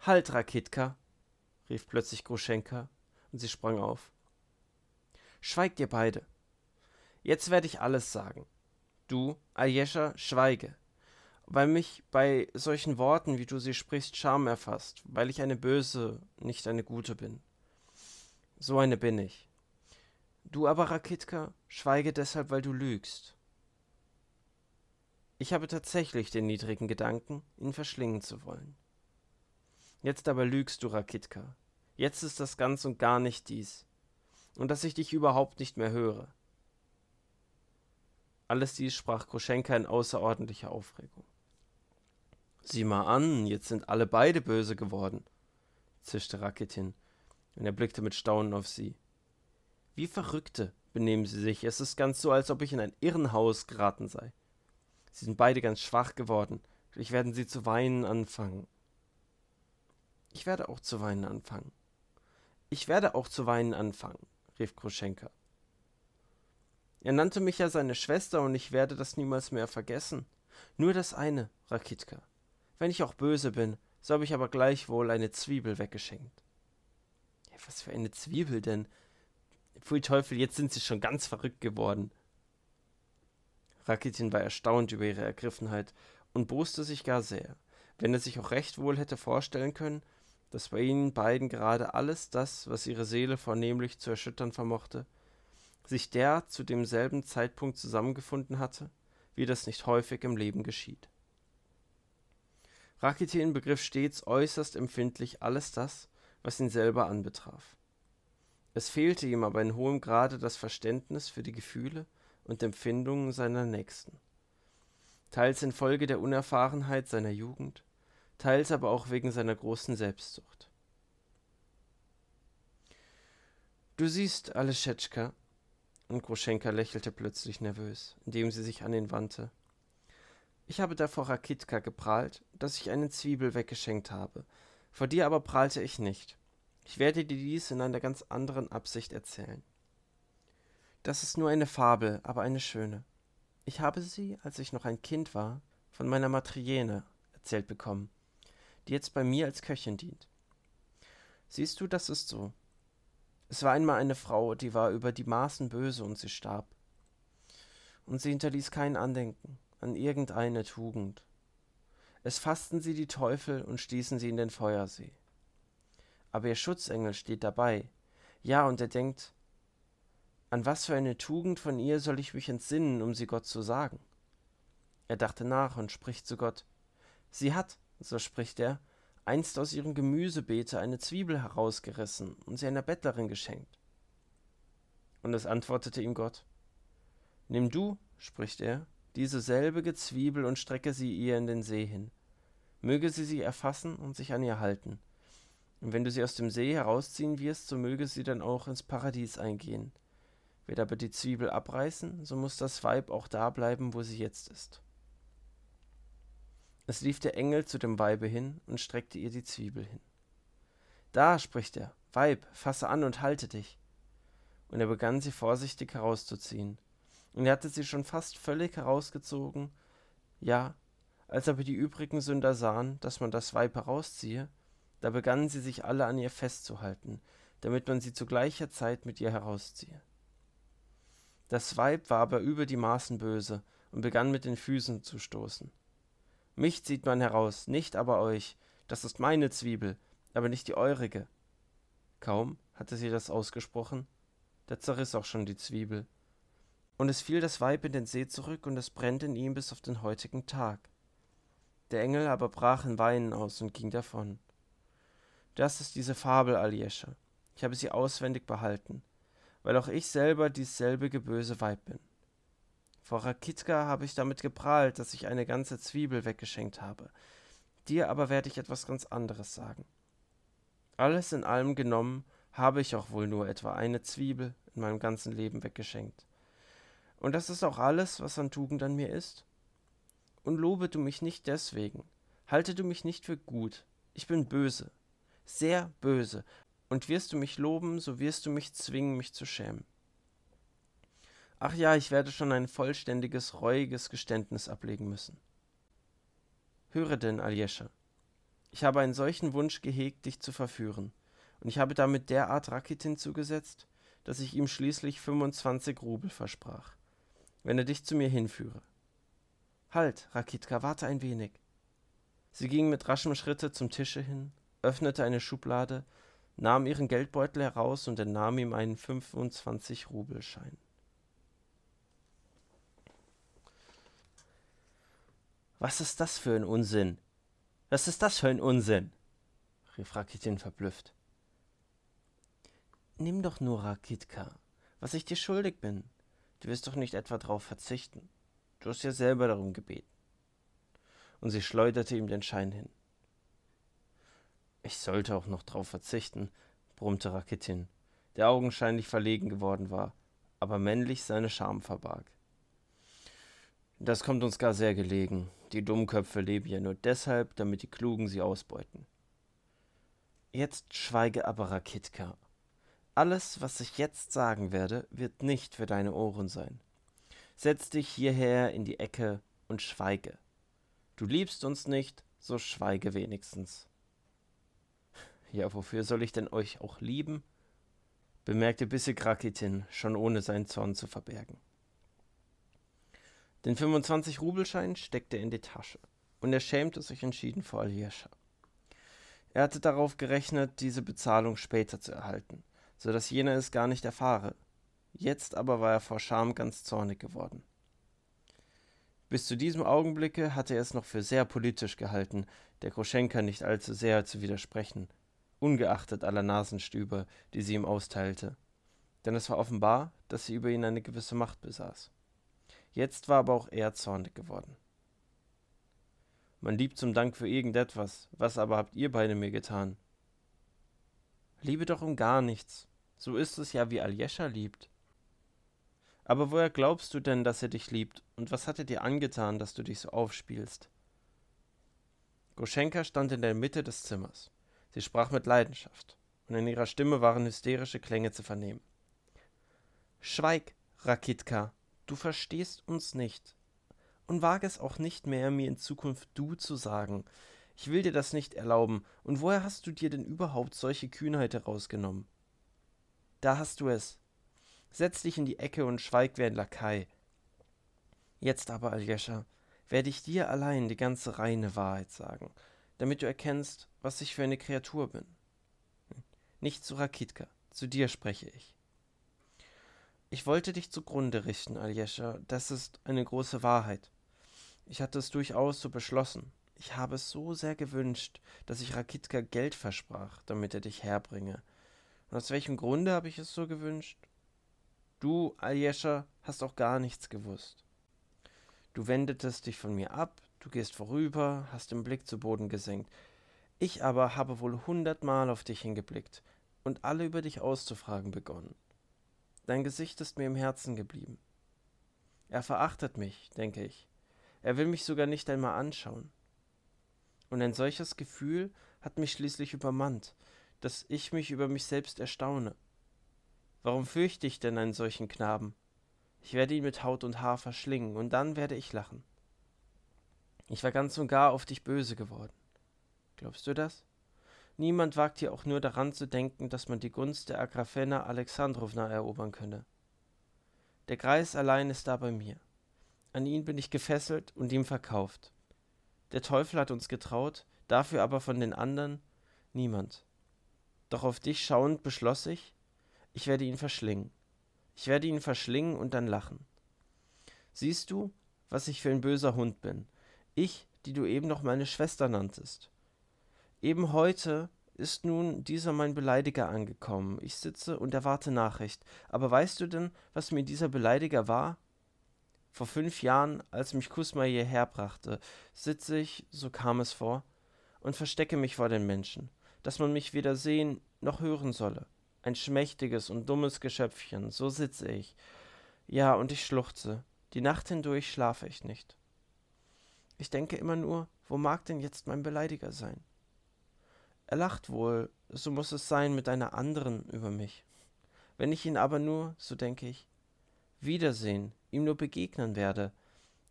Halt, Rakitka, rief plötzlich Gruschenka, und sie sprang auf. Schweigt ihr beide. Jetzt werde ich alles sagen. Du, Ayesha, schweige. Weil mich bei solchen Worten, wie du sie sprichst, Scham erfasst, weil ich eine böse, nicht eine gute bin. So eine bin ich. Du aber, Rakitka, schweige deshalb, weil du lügst. Ich habe tatsächlich den niedrigen Gedanken, ihn verschlingen zu wollen. Jetzt aber lügst du, Rakitka. Jetzt ist das ganz und gar nicht dies und dass ich dich überhaupt nicht mehr höre. Alles dies sprach Kroschenka in außerordentlicher Aufregung. Sieh mal an, jetzt sind alle beide böse geworden, zischte Rakitin, und er blickte mit Staunen auf sie. Wie Verrückte benehmen sie sich, es ist ganz so, als ob ich in ein Irrenhaus geraten sei. Sie sind beide ganz schwach geworden, ich werde sie zu weinen anfangen. Ich werde auch zu weinen anfangen. Ich werde auch zu weinen anfangen, rief Kruschenka. Er nannte mich ja seine Schwester und ich werde das niemals mehr vergessen. Nur das eine, Rakitka. Wenn ich auch böse bin, so habe ich aber gleichwohl eine Zwiebel weggeschenkt. Ja, was für eine Zwiebel denn? Pfui Teufel, jetzt sind sie schon ganz verrückt geworden. Rakitin war erstaunt über ihre Ergriffenheit und boste sich gar sehr, wenn er sich auch recht wohl hätte vorstellen können, dass bei ihnen beiden gerade alles das, was ihre Seele vornehmlich zu erschüttern vermochte, sich der zu demselben Zeitpunkt zusammengefunden hatte, wie das nicht häufig im Leben geschieht. Rakitin begriff stets äußerst empfindlich alles das, was ihn selber anbetraf. Es fehlte ihm aber in hohem Grade das Verständnis für die Gefühle und Empfindungen seiner Nächsten. Teils infolge der Unerfahrenheit seiner Jugend, teils aber auch wegen seiner großen Selbstsucht. Du siehst, Aleschetschka, und Groschenka lächelte plötzlich nervös, indem sie sich an ihn wandte. Ich habe da vor Rakitka geprahlt, dass ich eine Zwiebel weggeschenkt habe. Vor dir aber prahlte ich nicht. Ich werde dir dies in einer ganz anderen Absicht erzählen. Das ist nur eine Fabel, aber eine schöne. Ich habe sie, als ich noch ein Kind war, von meiner Matriene erzählt bekommen, die jetzt bei mir als Köchin dient. Siehst du, das ist so. Es war einmal eine Frau, die war über die Maßen böse und sie starb. Und sie hinterließ kein Andenken an irgendeine Tugend. Es fassten sie die Teufel und stießen sie in den Feuersee. Aber ihr Schutzengel steht dabei. Ja, und er denkt, an was für eine Tugend von ihr soll ich mich entsinnen, um sie Gott zu sagen? Er dachte nach und spricht zu Gott, sie hat, so spricht er, einst aus ihrem Gemüsebeete eine Zwiebel herausgerissen und sie einer Bettlerin geschenkt. Und es antwortete ihm Gott, Nimm du, spricht er, diese selbige Zwiebel und strecke sie ihr in den See hin. Möge sie sie erfassen und sich an ihr halten. Und wenn du sie aus dem See herausziehen wirst, so möge sie dann auch ins Paradies eingehen. Wird aber die Zwiebel abreißen, so muss das Weib auch da bleiben, wo sie jetzt ist es lief der Engel zu dem Weibe hin und streckte ihr die Zwiebel hin. Da, spricht er, Weib, fasse an und halte dich. Und er begann sie vorsichtig herauszuziehen. Und er hatte sie schon fast völlig herausgezogen. Ja, als aber die übrigen Sünder sahen, dass man das Weib herausziehe, da begannen sie sich alle an ihr festzuhalten, damit man sie zu gleicher Zeit mit ihr herausziehe. Das Weib war aber über die Maßen böse und begann mit den Füßen zu stoßen. Mich zieht man heraus, nicht aber euch. Das ist meine Zwiebel, aber nicht die eurige. Kaum hatte sie das ausgesprochen, da zerriss auch schon die Zwiebel. Und es fiel das Weib in den See zurück, und es brennt in ihm bis auf den heutigen Tag. Der Engel aber brach in Weinen aus und ging davon. Das ist diese Fabel, Aljescha. Ich habe sie auswendig behalten, weil auch ich selber diesselbige böse Weib bin. Vor Rakitka habe ich damit geprahlt, dass ich eine ganze Zwiebel weggeschenkt habe. Dir aber werde ich etwas ganz anderes sagen. Alles in allem genommen habe ich auch wohl nur etwa eine Zwiebel in meinem ganzen Leben weggeschenkt. Und das ist auch alles, was an Tugend an mir ist? Und lobe du mich nicht deswegen, halte du mich nicht für gut, ich bin böse, sehr böse, und wirst du mich loben, so wirst du mich zwingen, mich zu schämen. Ach ja, ich werde schon ein vollständiges, reuiges Geständnis ablegen müssen. Höre denn, Aljesche, ich habe einen solchen Wunsch gehegt, dich zu verführen, und ich habe damit derart Rakitin zugesetzt, dass ich ihm schließlich 25 Rubel versprach, wenn er dich zu mir hinführe. Halt, Rakitka, warte ein wenig. Sie ging mit raschem Schritte zum Tische hin, öffnete eine Schublade, nahm ihren Geldbeutel heraus und entnahm ihm einen 25-Rubelschein. Was ist das für ein Unsinn? Was ist das für ein Unsinn? rief Rakitin verblüfft. Nimm doch nur Rakitka, was ich dir schuldig bin. Du wirst doch nicht etwa darauf verzichten. Du hast ja selber darum gebeten. Und sie schleuderte ihm den Schein hin. Ich sollte auch noch darauf verzichten, brummte Rakitin, der augenscheinlich verlegen geworden war, aber männlich seine Scham verbarg. Das kommt uns gar sehr gelegen, die Dummköpfe leben ja nur deshalb, damit die Klugen sie ausbeuten. Jetzt schweige aber, Rakitka. Alles, was ich jetzt sagen werde, wird nicht für deine Ohren sein. Setz dich hierher in die Ecke und schweige. Du liebst uns nicht, so schweige wenigstens. Ja, wofür soll ich denn euch auch lieben? bemerkte Bisse Krakitin, schon ohne seinen Zorn zu verbergen. Den 25-Rubelschein steckte er in die Tasche und er schämte sich entschieden vor Aljoscha. Er hatte darauf gerechnet, diese Bezahlung später zu erhalten, so dass jener es gar nicht erfahre. Jetzt aber war er vor Scham ganz zornig geworden. Bis zu diesem Augenblicke hatte er es noch für sehr politisch gehalten, der Groschenka nicht allzu sehr zu widersprechen, ungeachtet aller Nasenstüber, die sie ihm austeilte. Denn es war offenbar, dass sie über ihn eine gewisse Macht besaß. Jetzt war aber auch er zornig geworden. Man liebt zum Dank für irgendetwas, was aber habt ihr beide mir getan? Liebe doch um gar nichts, so ist es ja, wie Aljescha liebt. Aber woher glaubst du denn, dass er dich liebt, und was hat er dir angetan, dass du dich so aufspielst? Goschenka stand in der Mitte des Zimmers. Sie sprach mit Leidenschaft, und in ihrer Stimme waren hysterische Klänge zu vernehmen. Schweig, Rakitka, Du verstehst uns nicht. Und wage es auch nicht mehr, mir in Zukunft du zu sagen. Ich will dir das nicht erlauben. Und woher hast du dir denn überhaupt solche Kühnheit herausgenommen? Da hast du es. Setz dich in die Ecke und schweig wie ein Lakai. Jetzt aber, Aljescha, werde ich dir allein die ganze reine Wahrheit sagen, damit du erkennst, was ich für eine Kreatur bin. Hm? Nicht zu Rakitka, zu dir spreche ich. Ich wollte dich zugrunde richten, Aljescha, das ist eine große Wahrheit. Ich hatte es durchaus so beschlossen. Ich habe es so sehr gewünscht, dass ich Rakitka Geld versprach, damit er dich herbringe. Und aus welchem Grunde habe ich es so gewünscht? Du, Aljescha, hast auch gar nichts gewusst. Du wendetest dich von mir ab, du gehst vorüber, hast den Blick zu Boden gesenkt. Ich aber habe wohl hundertmal auf dich hingeblickt und alle über dich auszufragen begonnen. Dein Gesicht ist mir im Herzen geblieben. Er verachtet mich, denke ich. Er will mich sogar nicht einmal anschauen. Und ein solches Gefühl hat mich schließlich übermannt, dass ich mich über mich selbst erstaune. Warum fürchte ich denn einen solchen Knaben? Ich werde ihn mit Haut und Haar verschlingen, und dann werde ich lachen. Ich war ganz und gar auf dich böse geworden. Glaubst du das? Niemand wagt hier auch nur daran zu denken, dass man die Gunst der Agrafena Alexandrowna erobern könne. Der Greis allein ist da bei mir. An ihn bin ich gefesselt und ihm verkauft. Der Teufel hat uns getraut, dafür aber von den anderen niemand. Doch auf dich schauend beschloss ich, ich werde ihn verschlingen. Ich werde ihn verschlingen und dann lachen. Siehst du, was ich für ein böser Hund bin? Ich, die du eben noch meine Schwester nanntest. Eben heute ist nun dieser mein Beleidiger angekommen. Ich sitze und erwarte Nachricht. Aber weißt du denn, was mir dieser Beleidiger war? Vor fünf Jahren, als mich Kusma hierher brachte, sitze ich, so kam es vor, und verstecke mich vor den Menschen, dass man mich weder sehen noch hören solle. Ein schmächtiges und dummes Geschöpfchen, so sitze ich. Ja, und ich schluchze. Die Nacht hindurch schlafe ich nicht. Ich denke immer nur, wo mag denn jetzt mein Beleidiger sein? Er lacht wohl, so muss es sein mit einer anderen über mich. Wenn ich ihn aber nur, so denke ich, wiedersehen, ihm nur begegnen werde,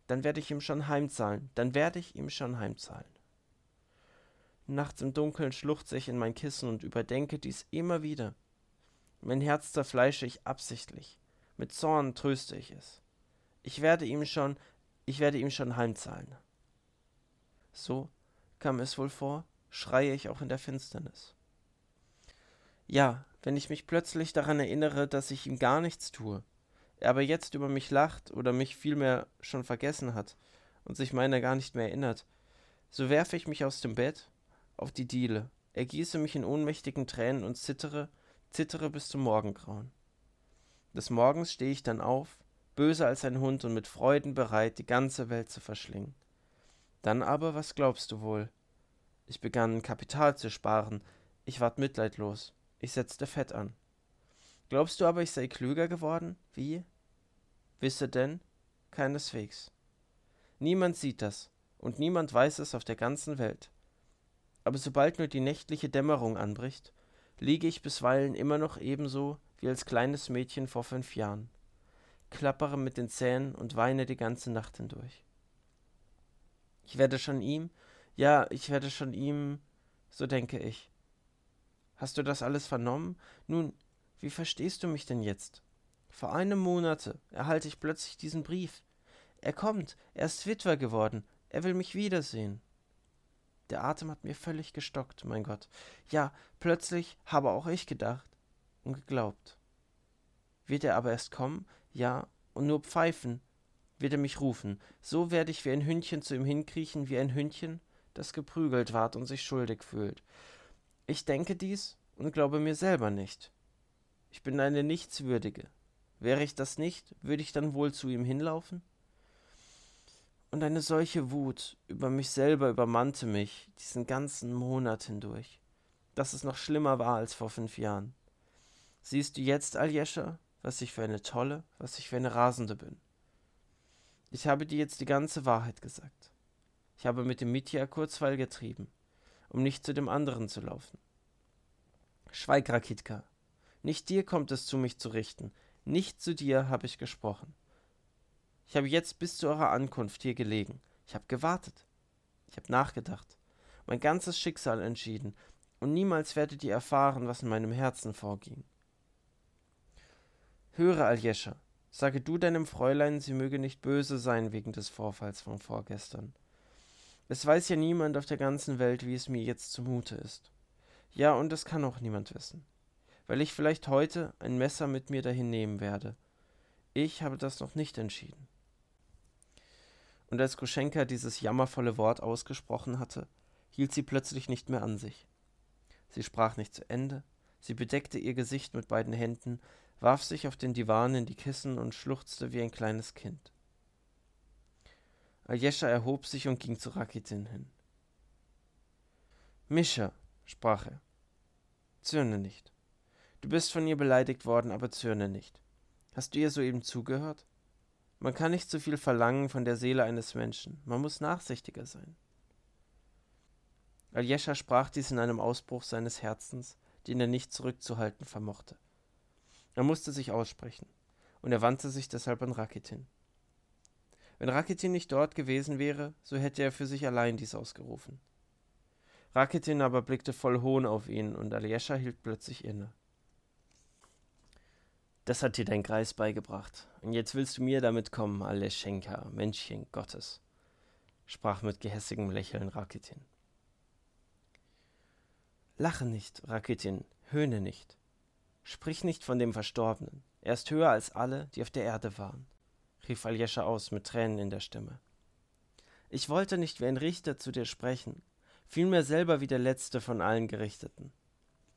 dann werde ich ihm schon heimzahlen, dann werde ich ihm schon heimzahlen. Nachts im Dunkeln schluchze ich in mein Kissen und überdenke dies immer wieder. Mein Herz zerfleische ich absichtlich, mit Zorn tröste ich es. Ich werde ihm schon, ich werde ihm schon heimzahlen. So kam es wohl vor, schreie ich auch in der Finsternis. Ja, wenn ich mich plötzlich daran erinnere, dass ich ihm gar nichts tue, er aber jetzt über mich lacht oder mich vielmehr schon vergessen hat und sich meiner gar nicht mehr erinnert, so werfe ich mich aus dem Bett auf die Diele, ergieße mich in ohnmächtigen Tränen und zittere, zittere bis zum Morgengrauen. Des Morgens stehe ich dann auf, böse als ein Hund und mit Freuden bereit, die ganze Welt zu verschlingen. Dann aber, was glaubst du wohl? Ich begann Kapital zu sparen. Ich ward mitleidlos. Ich setzte Fett an. Glaubst du aber, ich sei klüger geworden? Wie? Wisse denn? Keineswegs. Niemand sieht das, und niemand weiß es auf der ganzen Welt. Aber sobald nur die nächtliche Dämmerung anbricht, liege ich bisweilen immer noch ebenso wie als kleines Mädchen vor fünf Jahren, klappere mit den Zähnen und weine die ganze Nacht hindurch. Ich werde schon ihm ja, ich werde schon ihm, so denke ich. Hast du das alles vernommen? Nun, wie verstehst du mich denn jetzt? Vor einem Monate erhalte ich plötzlich diesen Brief. Er kommt, er ist Witwer geworden, er will mich wiedersehen. Der Atem hat mir völlig gestockt, mein Gott. Ja, plötzlich habe auch ich gedacht und geglaubt. Wird er aber erst kommen? Ja, und nur pfeifen. Wird er mich rufen? So werde ich wie ein Hündchen zu ihm hinkriechen, wie ein Hündchen? das geprügelt ward und sich schuldig fühlt. Ich denke dies und glaube mir selber nicht. Ich bin eine Nichtswürdige. Wäre ich das nicht, würde ich dann wohl zu ihm hinlaufen? Und eine solche Wut über mich selber übermannte mich diesen ganzen Monat hindurch, dass es noch schlimmer war als vor fünf Jahren. Siehst du jetzt, Aljescha, was ich für eine tolle, was ich für eine rasende bin? Ich habe dir jetzt die ganze Wahrheit gesagt. Ich habe mit dem Mietjahr Kurzweil getrieben, um nicht zu dem anderen zu laufen. Schweig, Rakitka. Nicht dir kommt es zu mich zu richten, nicht zu dir habe ich gesprochen. Ich habe jetzt bis zu eurer Ankunft hier gelegen. Ich habe gewartet. Ich habe nachgedacht. Mein ganzes Schicksal entschieden. Und niemals werdet ihr erfahren, was in meinem Herzen vorging. Höre, Aljescha, sage du deinem Fräulein, sie möge nicht böse sein wegen des Vorfalls von vorgestern. Es weiß ja niemand auf der ganzen Welt, wie es mir jetzt zumute ist. Ja, und es kann auch niemand wissen, weil ich vielleicht heute ein Messer mit mir dahin nehmen werde. Ich habe das noch nicht entschieden. Und als Kuschenka dieses jammervolle Wort ausgesprochen hatte, hielt sie plötzlich nicht mehr an sich. Sie sprach nicht zu Ende, sie bedeckte ihr Gesicht mit beiden Händen, warf sich auf den Divan in die Kissen und schluchzte wie ein kleines Kind. Ajescha erhob sich und ging zu Rakitin hin. Mischa, sprach er, zürne nicht. Du bist von ihr beleidigt worden, aber zürne nicht. Hast du ihr soeben zugehört? Man kann nicht zu so viel verlangen von der Seele eines Menschen, man muss nachsichtiger sein. Aljescha sprach dies in einem Ausbruch seines Herzens, den er nicht zurückzuhalten vermochte. Er musste sich aussprechen, und er wandte sich deshalb an Rakitin. Wenn Rakitin nicht dort gewesen wäre, so hätte er für sich allein dies ausgerufen. Rakitin aber blickte voll Hohn auf ihn und Alyesha hielt plötzlich inne. Das hat dir dein Greis beigebracht, und jetzt willst du mir damit kommen, Aleschenka, Männchen Gottes, sprach mit gehässigem Lächeln Rakitin. Lache nicht, Rakitin, höhne nicht. Sprich nicht von dem Verstorbenen. Er ist höher als alle, die auf der Erde waren, rief Aljoscha aus mit Tränen in der Stimme. Ich wollte nicht wie ein Richter zu dir sprechen, vielmehr selber wie der letzte von allen Gerichteten.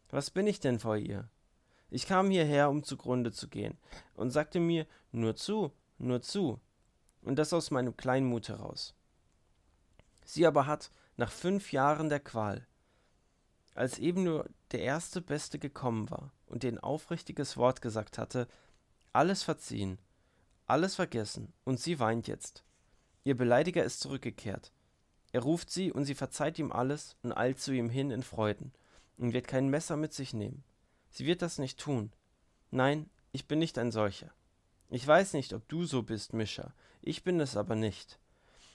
Was bin ich denn vor ihr? Ich kam hierher, um zugrunde zu gehen, und sagte mir nur zu, nur zu, und das aus meinem Kleinmut heraus. Sie aber hat, nach fünf Jahren der Qual, als eben nur der erste Beste gekommen war und den aufrichtiges Wort gesagt hatte, alles verziehen alles vergessen, und sie weint jetzt. Ihr Beleidiger ist zurückgekehrt. Er ruft sie, und sie verzeiht ihm alles und eilt zu ihm hin in Freuden und wird kein Messer mit sich nehmen. Sie wird das nicht tun. Nein, ich bin nicht ein solcher. Ich weiß nicht, ob du so bist, Mischa, ich bin es aber nicht.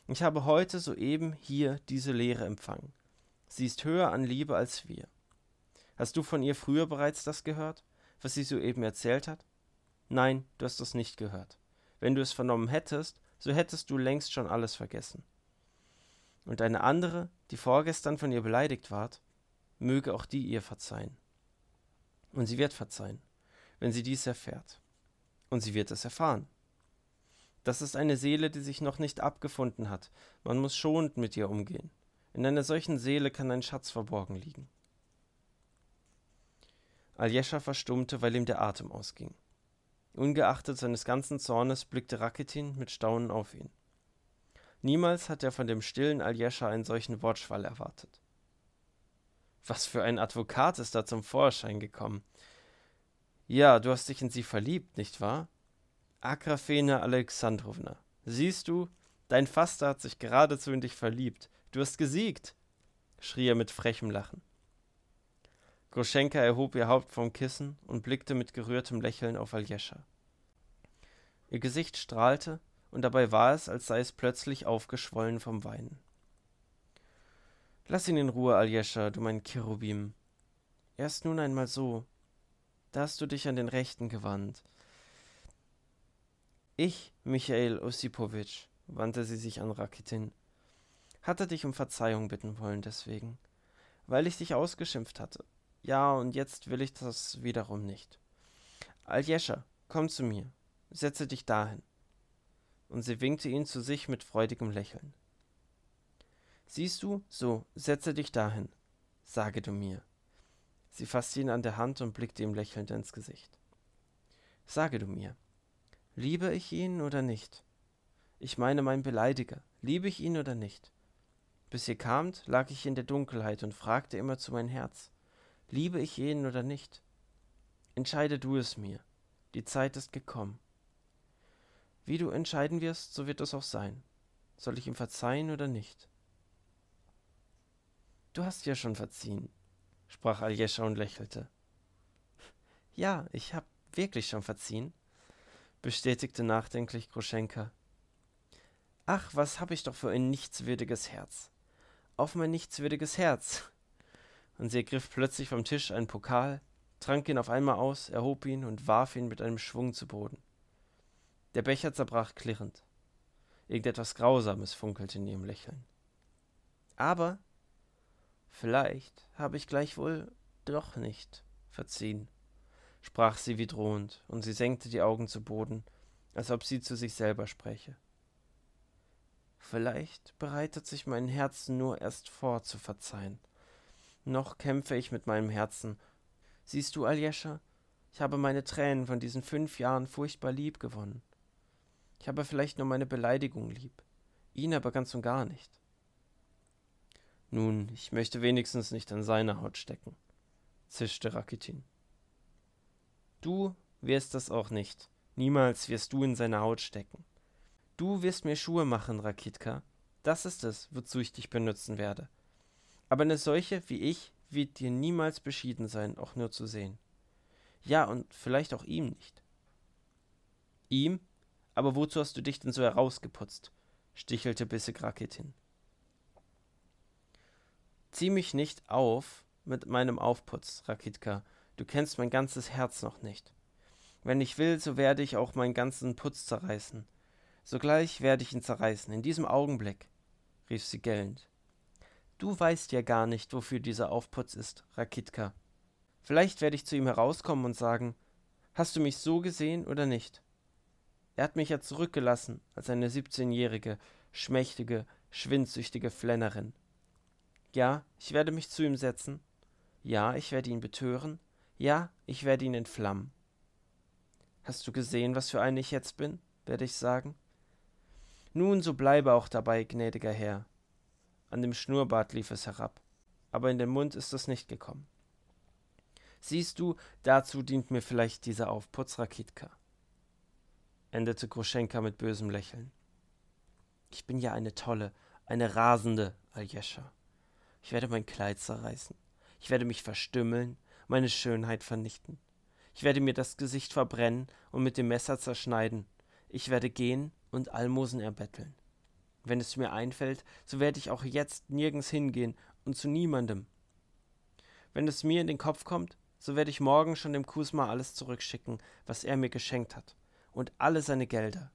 Ich habe heute soeben hier diese Lehre empfangen. Sie ist höher an Liebe als wir. Hast du von ihr früher bereits das gehört, was sie soeben erzählt hat? Nein, du hast das nicht gehört. Wenn du es vernommen hättest, so hättest du längst schon alles vergessen. Und eine andere, die vorgestern von ihr beleidigt ward, möge auch die ihr verzeihen. Und sie wird verzeihen, wenn sie dies erfährt. Und sie wird es erfahren. Das ist eine Seele, die sich noch nicht abgefunden hat. Man muss schonend mit ihr umgehen. In einer solchen Seele kann ein Schatz verborgen liegen. Aljescha verstummte, weil ihm der Atem ausging. Ungeachtet seines ganzen Zornes blickte Rakitin mit Staunen auf ihn. Niemals hat er von dem stillen Aljescha einen solchen Wortschwall erwartet. Was für ein Advokat ist da zum Vorschein gekommen? Ja, du hast dich in sie verliebt, nicht wahr? Agrafena Alexandrowna, siehst du, dein Faster hat sich geradezu in dich verliebt. Du hast gesiegt, schrie er mit frechem Lachen. Groschenka erhob ihr Haupt vom Kissen und blickte mit gerührtem Lächeln auf Aljescha. Ihr Gesicht strahlte, und dabei war es, als sei es plötzlich aufgeschwollen vom Weinen. Lass ihn in Ruhe, Aljescha, du mein Cherubim. Er ist nun einmal so. Da hast du dich an den Rechten gewandt. Ich, Michael Osipowitsch, wandte sie sich an Rakitin, hatte dich um Verzeihung bitten wollen deswegen, weil ich dich ausgeschimpft hatte. Ja, und jetzt will ich das wiederum nicht. Aljescha, komm zu mir, setze dich dahin. Und sie winkte ihn zu sich mit freudigem Lächeln. Siehst du, so, setze dich dahin, sage du mir. Sie fasste ihn an der Hand und blickte ihm lächelnd ins Gesicht. Sage du mir, liebe ich ihn oder nicht? Ich meine mein Beleidiger, liebe ich ihn oder nicht? Bis ihr kamt, lag ich in der Dunkelheit und fragte immer zu mein Herz. Liebe ich jenen oder nicht? Entscheide du es mir. Die Zeit ist gekommen. Wie du entscheiden wirst, so wird es auch sein. Soll ich ihm verzeihen oder nicht? Du hast ja schon verziehen, sprach Aljescha und lächelte. Ja, ich hab wirklich schon verziehen, bestätigte nachdenklich Groschenka. Ach, was hab ich doch für ein nichtswürdiges Herz. Auf mein nichtswürdiges Herz, und sie ergriff plötzlich vom Tisch einen Pokal, trank ihn auf einmal aus, erhob ihn und warf ihn mit einem Schwung zu Boden. Der Becher zerbrach klirrend. Irgendetwas Grausames funkelte in ihrem Lächeln. Aber vielleicht habe ich gleichwohl doch nicht verziehen, sprach sie wie drohend, und sie senkte die Augen zu Boden, als ob sie zu sich selber spräche. Vielleicht bereitet sich mein Herz nur erst vor zu verzeihen noch kämpfe ich mit meinem Herzen. Siehst du, Aljescha, ich habe meine Tränen von diesen fünf Jahren furchtbar lieb gewonnen. Ich habe vielleicht nur meine Beleidigung lieb, ihn aber ganz und gar nicht. Nun, ich möchte wenigstens nicht an seiner Haut stecken, zischte Rakitin. Du wirst das auch nicht. Niemals wirst du in seine Haut stecken. Du wirst mir Schuhe machen, Rakitka. Das ist es, wozu ich dich benutzen werde. Aber eine solche wie ich wird dir niemals beschieden sein, auch nur zu sehen. Ja, und vielleicht auch ihm nicht. Ihm? Aber wozu hast du dich denn so herausgeputzt? stichelte bissig Raketin. Zieh mich nicht auf mit meinem Aufputz, Rakitka. Du kennst mein ganzes Herz noch nicht. Wenn ich will, so werde ich auch meinen ganzen Putz zerreißen. Sogleich werde ich ihn zerreißen, in diesem Augenblick, rief sie gellend. Du weißt ja gar nicht, wofür dieser Aufputz ist, Rakitka. Vielleicht werde ich zu ihm herauskommen und sagen, hast du mich so gesehen oder nicht? Er hat mich ja zurückgelassen als eine siebzehnjährige, schmächtige, schwindsüchtige Flennerin. Ja, ich werde mich zu ihm setzen. Ja, ich werde ihn betören. Ja, ich werde ihn entflammen. Hast du gesehen, was für eine ich jetzt bin? werde ich sagen. Nun, so bleibe auch dabei, gnädiger Herr, an dem Schnurrbart lief es herab, aber in den Mund ist es nicht gekommen. Siehst du, dazu dient mir vielleicht dieser Aufputz Rakitka, endete Groschenka mit bösem Lächeln. Ich bin ja eine tolle, eine rasende Aljescha. Ich werde mein Kleid zerreißen. Ich werde mich verstümmeln, meine Schönheit vernichten. Ich werde mir das Gesicht verbrennen und mit dem Messer zerschneiden. Ich werde gehen und Almosen erbetteln. Wenn es mir einfällt, so werde ich auch jetzt nirgends hingehen und zu niemandem. Wenn es mir in den Kopf kommt, so werde ich morgen schon dem Kusma alles zurückschicken, was er mir geschenkt hat, und alle seine Gelder.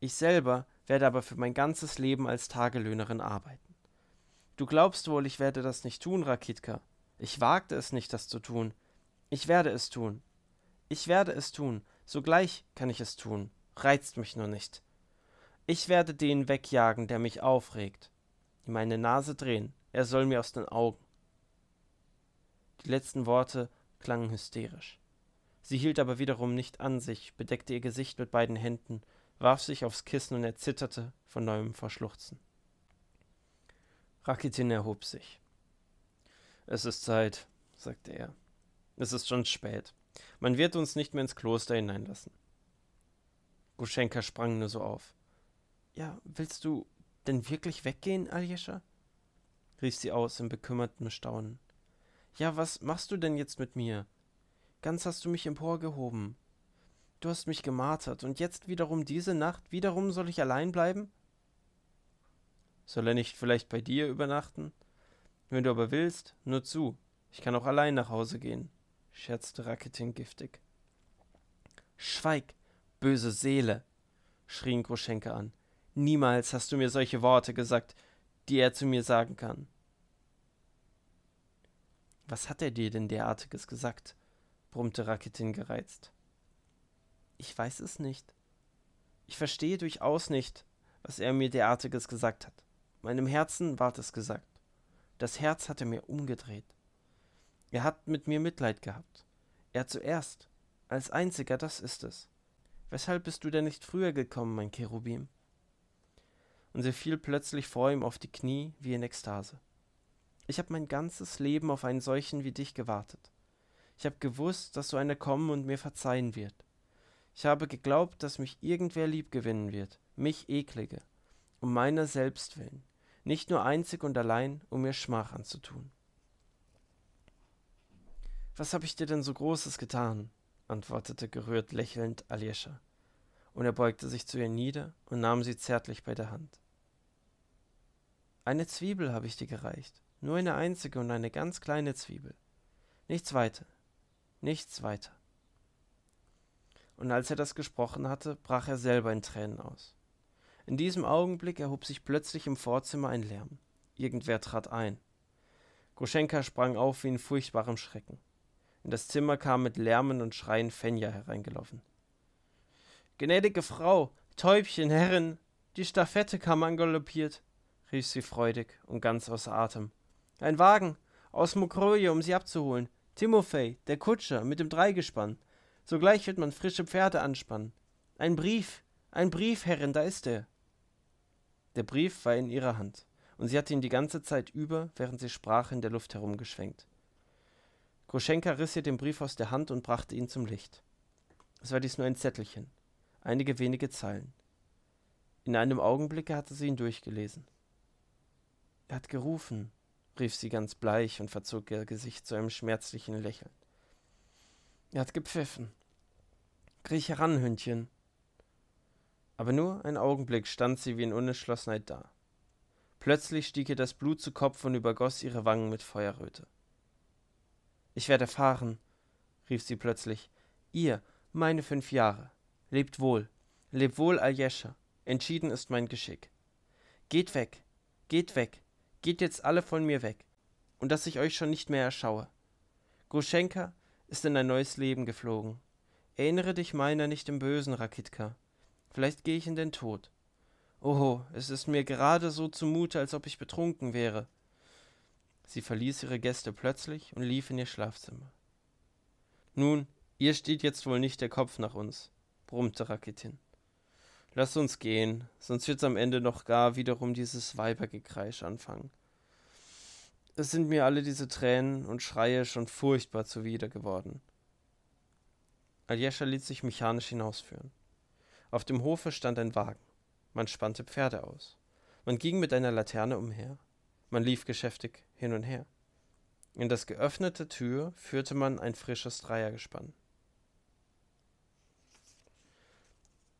Ich selber werde aber für mein ganzes Leben als Tagelöhnerin arbeiten. Du glaubst wohl, ich werde das nicht tun, Rakitka. Ich wagte es nicht, das zu tun. Ich werde es tun. Ich werde es tun. Sogleich kann ich es tun. Reizt mich nur nicht. Ich werde den wegjagen, der mich aufregt, ihm eine Nase drehen, er soll mir aus den Augen. Die letzten Worte klangen hysterisch. Sie hielt aber wiederum nicht an sich, bedeckte ihr Gesicht mit beiden Händen, warf sich aufs Kissen und erzitterte von neuem Verschluchzen. Rakitin erhob sich. Es ist Zeit, sagte er. Es ist schon spät. Man wird uns nicht mehr ins Kloster hineinlassen. Guschenka sprang nur so auf. Ja, willst du denn wirklich weggehen, Aljescha? rief sie aus in bekümmertem Staunen. Ja, was machst du denn jetzt mit mir? Ganz hast du mich emporgehoben. Du hast mich gemartert und jetzt wiederum diese Nacht, wiederum soll ich allein bleiben? Soll er nicht vielleicht bei dir übernachten? Wenn du aber willst, nur zu. Ich kann auch allein nach Hause gehen, scherzte Rakitin giftig. Schweig, böse Seele, schrien Groschenke an. Niemals hast du mir solche Worte gesagt, die er zu mir sagen kann. Was hat er dir denn derartiges gesagt? brummte Raketin gereizt. Ich weiß es nicht. Ich verstehe durchaus nicht, was er mir derartiges gesagt hat. Meinem Herzen ward es gesagt. Das Herz hat er mir umgedreht. Er hat mit mir Mitleid gehabt. Er zuerst. Als einziger, das ist es. Weshalb bist du denn nicht früher gekommen, mein Cherubim? und sie fiel plötzlich vor ihm auf die Knie wie in Ekstase. Ich habe mein ganzes Leben auf einen solchen wie dich gewartet. Ich habe gewusst, dass so einer kommen und mir verzeihen wird. Ich habe geglaubt, dass mich irgendwer lieb gewinnen wird, mich eklige, um meiner selbst willen, nicht nur einzig und allein, um mir Schmach anzutun. Was habe ich dir denn so Großes getan? antwortete gerührt lächelnd Aljescha. und er beugte sich zu ihr nieder und nahm sie zärtlich bei der Hand eine Zwiebel habe ich dir gereicht, nur eine einzige und eine ganz kleine Zwiebel. Nichts weiter, nichts weiter. Und als er das gesprochen hatte, brach er selber in Tränen aus. In diesem Augenblick erhob sich plötzlich im Vorzimmer ein Lärm. Irgendwer trat ein. Goschenka sprang auf wie in furchtbarem Schrecken. In das Zimmer kam mit Lärmen und Schreien Fenja hereingelaufen. Gnädige Frau, Täubchen, Herren, die Staffette kam angaloppiert rief sie freudig und ganz außer Atem. Ein Wagen aus Mokroje, um sie abzuholen. Timofei, der Kutscher, mit dem Dreigespann. Sogleich wird man frische Pferde anspannen. Ein Brief, ein Brief, Herrin, da ist er. Der Brief war in ihrer Hand, und sie hatte ihn die ganze Zeit über, während sie sprach, in der Luft herumgeschwenkt. Groschenka riss ihr den Brief aus der Hand und brachte ihn zum Licht. Es war dies nur ein Zettelchen, einige wenige Zeilen. In einem Augenblicke hatte sie ihn durchgelesen. Er hat gerufen, rief sie ganz bleich und verzog ihr Gesicht zu einem schmerzlichen Lächeln. Er hat gepfiffen. Kriech heran, Hündchen. Aber nur einen Augenblick stand sie wie in Unentschlossenheit da. Plötzlich stieg ihr das Blut zu Kopf und übergoss ihre Wangen mit Feuerröte. Ich werde fahren, rief sie plötzlich. Ihr, meine fünf Jahre. Lebt wohl. Lebt wohl, Aljescha. Entschieden ist mein Geschick. Geht weg. Geht weg. Geht jetzt alle von mir weg, und dass ich euch schon nicht mehr erschaue. Gruschenka ist in ein neues Leben geflogen. Erinnere dich meiner nicht im Bösen, Rakitka. Vielleicht gehe ich in den Tod. Oho, es ist mir gerade so zumute, als ob ich betrunken wäre. Sie verließ ihre Gäste plötzlich und lief in ihr Schlafzimmer. Nun, ihr steht jetzt wohl nicht der Kopf nach uns, brummte Rakitin. Lass uns gehen, sonst wird's am Ende noch gar wiederum dieses Weibergekreisch anfangen. Es sind mir alle diese Tränen und Schreie schon furchtbar zuwider geworden. Aljescha ließ sich mechanisch hinausführen. Auf dem Hofe stand ein Wagen. Man spannte Pferde aus. Man ging mit einer Laterne umher. Man lief geschäftig hin und her. In das geöffnete Tür führte man ein frisches Dreiergespann.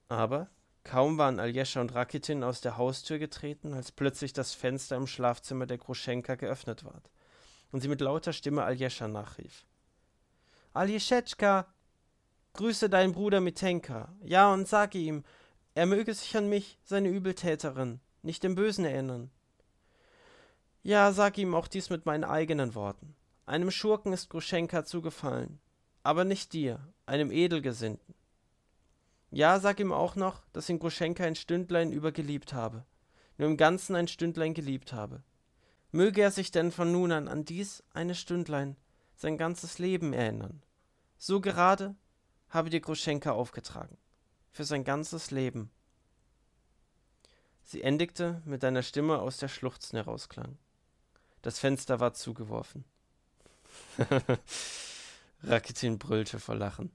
Aber Kaum waren Aljescha und Rakitin aus der Haustür getreten, als plötzlich das Fenster im Schlafzimmer der Gruschenka geöffnet ward und sie mit lauter Stimme Aljescha nachrief. Aljeschetschka, grüße deinen Bruder Mitenka, ja und sage ihm, er möge sich an mich, seine Übeltäterin, nicht dem Bösen erinnern. Ja, sag ihm auch dies mit meinen eigenen Worten. Einem Schurken ist Gruschenka zugefallen, aber nicht dir, einem Edelgesinnten. Ja, sag ihm auch noch, dass ihn Groschenka ein Stündlein über geliebt habe, nur im Ganzen ein Stündlein geliebt habe. Möge er sich denn von nun an an dies eine Stündlein sein ganzes Leben erinnern. So gerade habe dir Groschenka aufgetragen, für sein ganzes Leben. Sie endigte mit einer Stimme aus der Schluchzen herausklang. Das Fenster war zugeworfen. Rakitin brüllte vor Lachen.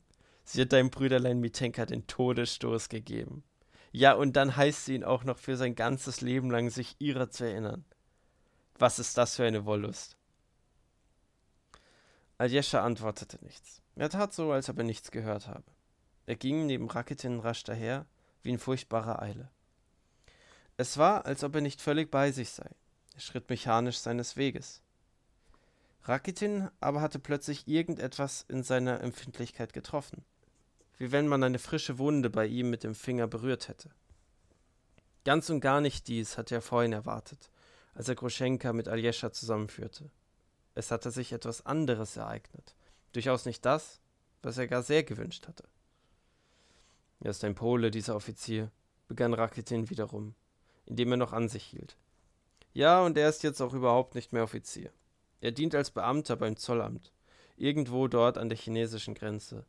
Sie hat deinem Brüderlein Mitenka den Todesstoß gegeben. Ja, und dann heißt sie ihn auch noch für sein ganzes Leben lang, sich ihrer zu erinnern. Was ist das für eine Wollust? Aljescha antwortete nichts. Er tat so, als ob er nichts gehört habe. Er ging neben Rakitin rasch daher, wie in furchtbarer Eile. Es war, als ob er nicht völlig bei sich sei. Er schritt mechanisch seines Weges. Rakitin aber hatte plötzlich irgendetwas in seiner Empfindlichkeit getroffen wie wenn man eine frische Wunde bei ihm mit dem Finger berührt hätte. Ganz und gar nicht dies hatte er vorhin erwartet, als er Groschenka mit Aljescha zusammenführte. Es hatte sich etwas anderes ereignet, durchaus nicht das, was er gar sehr gewünscht hatte. Er ist ein Pole, dieser Offizier, begann Rakitin wiederum, indem er noch an sich hielt. Ja, und er ist jetzt auch überhaupt nicht mehr Offizier. Er dient als Beamter beim Zollamt, irgendwo dort an der chinesischen Grenze,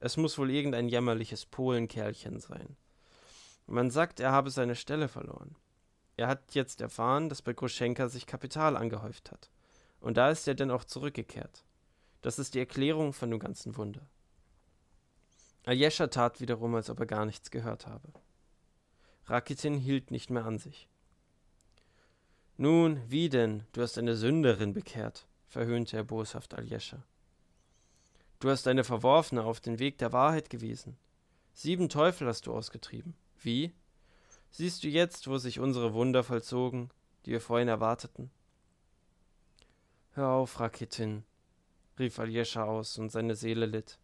es muss wohl irgendein jämmerliches Polenkerlchen sein. Man sagt, er habe seine Stelle verloren. Er hat jetzt erfahren, dass bei Groschenka sich Kapital angehäuft hat. Und da ist er denn auch zurückgekehrt. Das ist die Erklärung von dem ganzen Wunder. Aljescha tat wiederum, als ob er gar nichts gehört habe. Rakitin hielt nicht mehr an sich. Nun, wie denn? Du hast eine Sünderin bekehrt, verhöhnte er boshaft Aljescha. Du hast eine Verworfene auf den Weg der Wahrheit gewiesen. Sieben Teufel hast du ausgetrieben. Wie? Siehst du jetzt, wo sich unsere Wunder vollzogen, die wir vorhin erwarteten? Hör auf, Raketin, rief Aljescha aus, und seine Seele litt.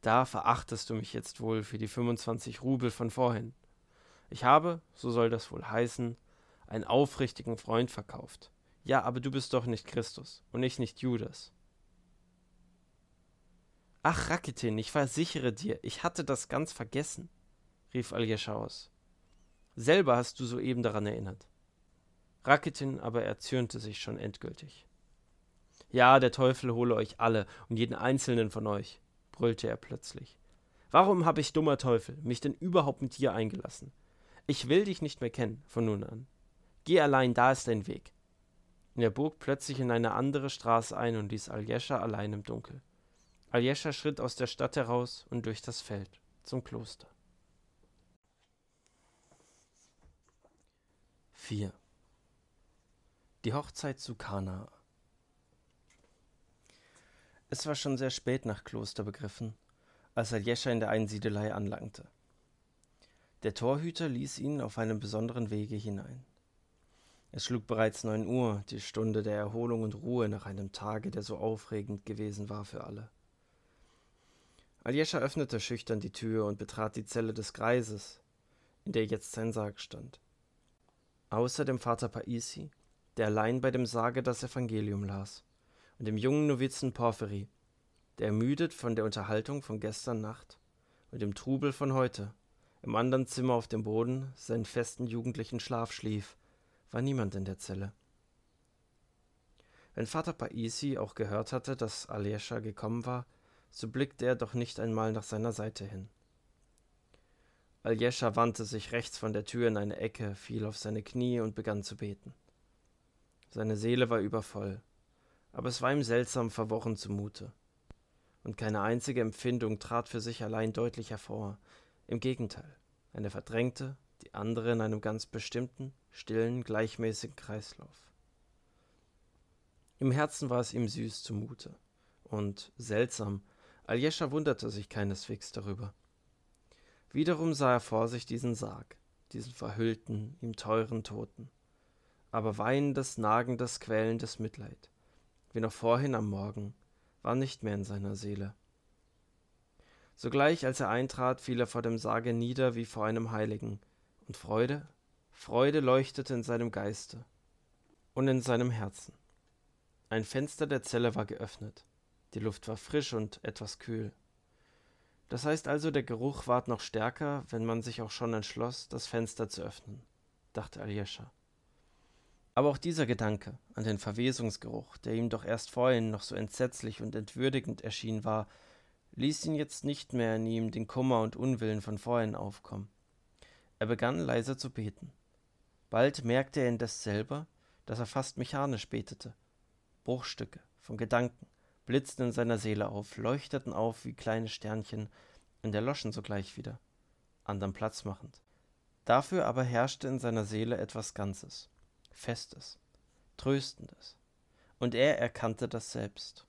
Da verachtest du mich jetzt wohl für die 25 Rubel von vorhin. Ich habe, so soll das wohl heißen, einen aufrichtigen Freund verkauft. Ja, aber du bist doch nicht Christus und ich nicht Judas. Ach, Rakitin, ich versichere dir, ich hatte das ganz vergessen, rief Aljoscha aus. Selber hast du soeben daran erinnert. Rakitin aber erzürnte sich schon endgültig. Ja, der Teufel hole euch alle und jeden einzelnen von euch, brüllte er plötzlich. Warum habe ich, dummer Teufel, mich denn überhaupt mit dir eingelassen? Ich will dich nicht mehr kennen von nun an. Geh allein, da ist dein Weg. Und er bog plötzlich in eine andere Straße ein und ließ Aljescha allein im Dunkel. Aljescha schritt aus der Stadt heraus und durch das Feld zum Kloster. 4. Die Hochzeit zu Kana. Es war schon sehr spät nach Kloster begriffen, als Aljescha in der Einsiedelei anlangte. Der Torhüter ließ ihn auf einem besonderen Wege hinein. Es schlug bereits neun Uhr, die Stunde der Erholung und Ruhe nach einem Tage, der so aufregend gewesen war für alle. Aljescha öffnete schüchtern die Tür und betrat die Zelle des Greises, in der jetzt sein Sarg stand. Außer dem Vater Paisi, der allein bei dem Sarge das Evangelium las, und dem jungen Novizen Porphyri, der ermüdet von der Unterhaltung von gestern Nacht und dem Trubel von heute, im anderen Zimmer auf dem Boden seinen festen jugendlichen Schlaf schlief, war niemand in der Zelle. Wenn Vater Paisi auch gehört hatte, dass Aljescha gekommen war, so blickte er doch nicht einmal nach seiner Seite hin. Aljescha wandte sich rechts von der Tür in eine Ecke, fiel auf seine Knie und begann zu beten. Seine Seele war übervoll, aber es war ihm seltsam verworren zumute. Und keine einzige Empfindung trat für sich allein deutlich hervor. Im Gegenteil, eine verdrängte, die andere in einem ganz bestimmten, stillen, gleichmäßigen Kreislauf. Im Herzen war es ihm süß zumute und seltsam, Aljoscha wunderte sich keineswegs darüber. Wiederum sah er vor sich diesen Sarg, diesen verhüllten, ihm teuren Toten. Aber weinendes, nagendes, quälendes Mitleid, wie noch vorhin am Morgen, war nicht mehr in seiner Seele. Sogleich, als er eintrat, fiel er vor dem Sarge nieder wie vor einem Heiligen, und Freude, Freude leuchtete in seinem Geiste und in seinem Herzen. Ein Fenster der Zelle war geöffnet. Die Luft war frisch und etwas kühl. Das heißt also, der Geruch ward noch stärker, wenn man sich auch schon entschloss, das Fenster zu öffnen, dachte Aljoscha. Aber auch dieser Gedanke an den Verwesungsgeruch, der ihm doch erst vorhin noch so entsetzlich und entwürdigend erschienen war, ließ ihn jetzt nicht mehr in ihm den Kummer und Unwillen von vorhin aufkommen. Er begann leiser zu beten. Bald merkte er indes selber, dass er fast mechanisch betete. Bruchstücke von Gedanken, blitzten in seiner Seele auf, leuchteten auf wie kleine Sternchen und erloschen sogleich wieder, andern Platz machend. Dafür aber herrschte in seiner Seele etwas Ganzes, Festes, Tröstendes, und er erkannte das selbst.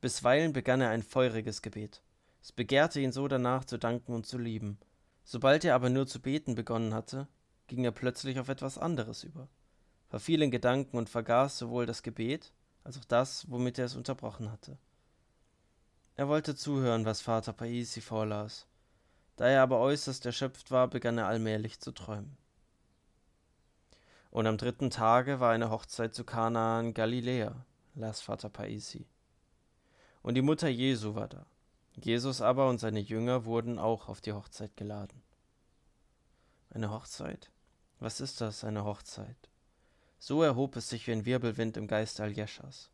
Bisweilen begann er ein feuriges Gebet. Es begehrte ihn so danach zu danken und zu lieben. Sobald er aber nur zu beten begonnen hatte, ging er plötzlich auf etwas anderes über, verfiel in Gedanken und vergaß sowohl das Gebet als auch das, womit er es unterbrochen hatte. Er wollte zuhören, was Vater Paisi vorlas. Da er aber äußerst erschöpft war, begann er allmählich zu träumen. Und am dritten Tage war eine Hochzeit zu Kanaan Galiläa, las Vater Paisi. Und die Mutter Jesu war da. Jesus aber und seine Jünger wurden auch auf die Hochzeit geladen. Eine Hochzeit? Was ist das, eine Hochzeit? so erhob es sich wie ein wirbelwind im geiste aljeschas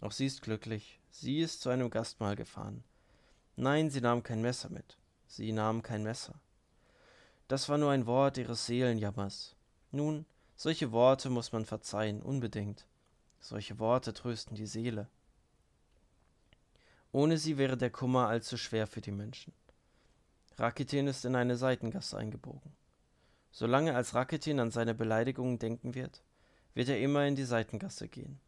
auch sie ist glücklich sie ist zu einem gastmahl gefahren nein sie nahm kein messer mit sie nahm kein messer das war nur ein wort ihres seelenjammers nun solche worte muss man verzeihen unbedingt solche worte trösten die seele ohne sie wäre der kummer allzu schwer für die menschen Rakitin ist in eine Seitengasse eingebogen. Solange als Rakitin an seine Beleidigungen denken wird, wird er immer in die Seitengasse gehen.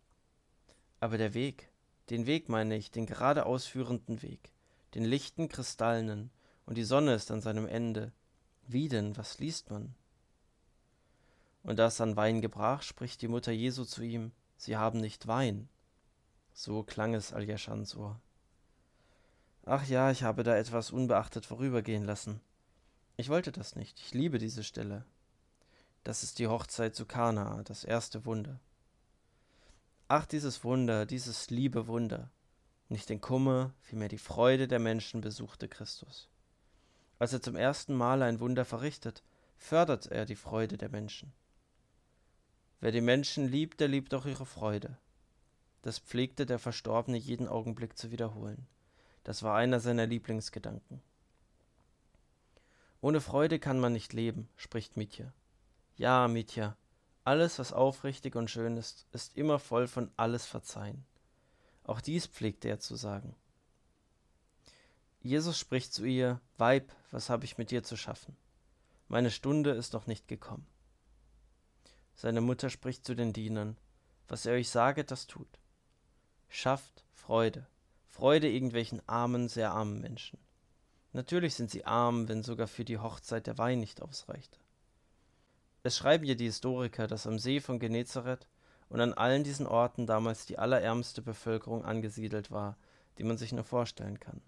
Aber der Weg, den Weg meine ich, den geradeausführenden Weg, den lichten, kristallenen, und die Sonne ist an seinem Ende. Wie denn, was liest man? Und da es an Wein gebrach, spricht die Mutter Jesu zu ihm, Sie haben nicht Wein. So klang es Aljaschans Ohr. Ach ja, ich habe da etwas unbeachtet vorübergehen lassen. Ich wollte das nicht, ich liebe diese Stelle. Das ist die Hochzeit zu Kana, das erste Wunder. Ach, dieses Wunder, dieses liebe Wunder. Nicht den Kummer, vielmehr die Freude der Menschen besuchte Christus. Als er zum ersten Mal ein Wunder verrichtet, fördert er die Freude der Menschen. Wer die Menschen liebt, der liebt auch ihre Freude. Das pflegte der Verstorbene jeden Augenblick zu wiederholen. Das war einer seiner Lieblingsgedanken. Ohne Freude kann man nicht leben, spricht Mietje. Ja, Mitya, alles, was aufrichtig und schön ist, ist immer voll von alles Verzeihen. Auch dies pflegte er zu sagen. Jesus spricht zu ihr, Weib, was habe ich mit dir zu schaffen? Meine Stunde ist noch nicht gekommen. Seine Mutter spricht zu den Dienern, was er euch sage, das tut. Schafft Freude, Freude irgendwelchen armen, sehr armen Menschen. Natürlich sind sie arm, wenn sogar für die Hochzeit der Wein nicht ausreichte. Es schreiben ja die Historiker, dass am See von Genezareth und an allen diesen Orten damals die allerärmste Bevölkerung angesiedelt war, die man sich nur vorstellen kann.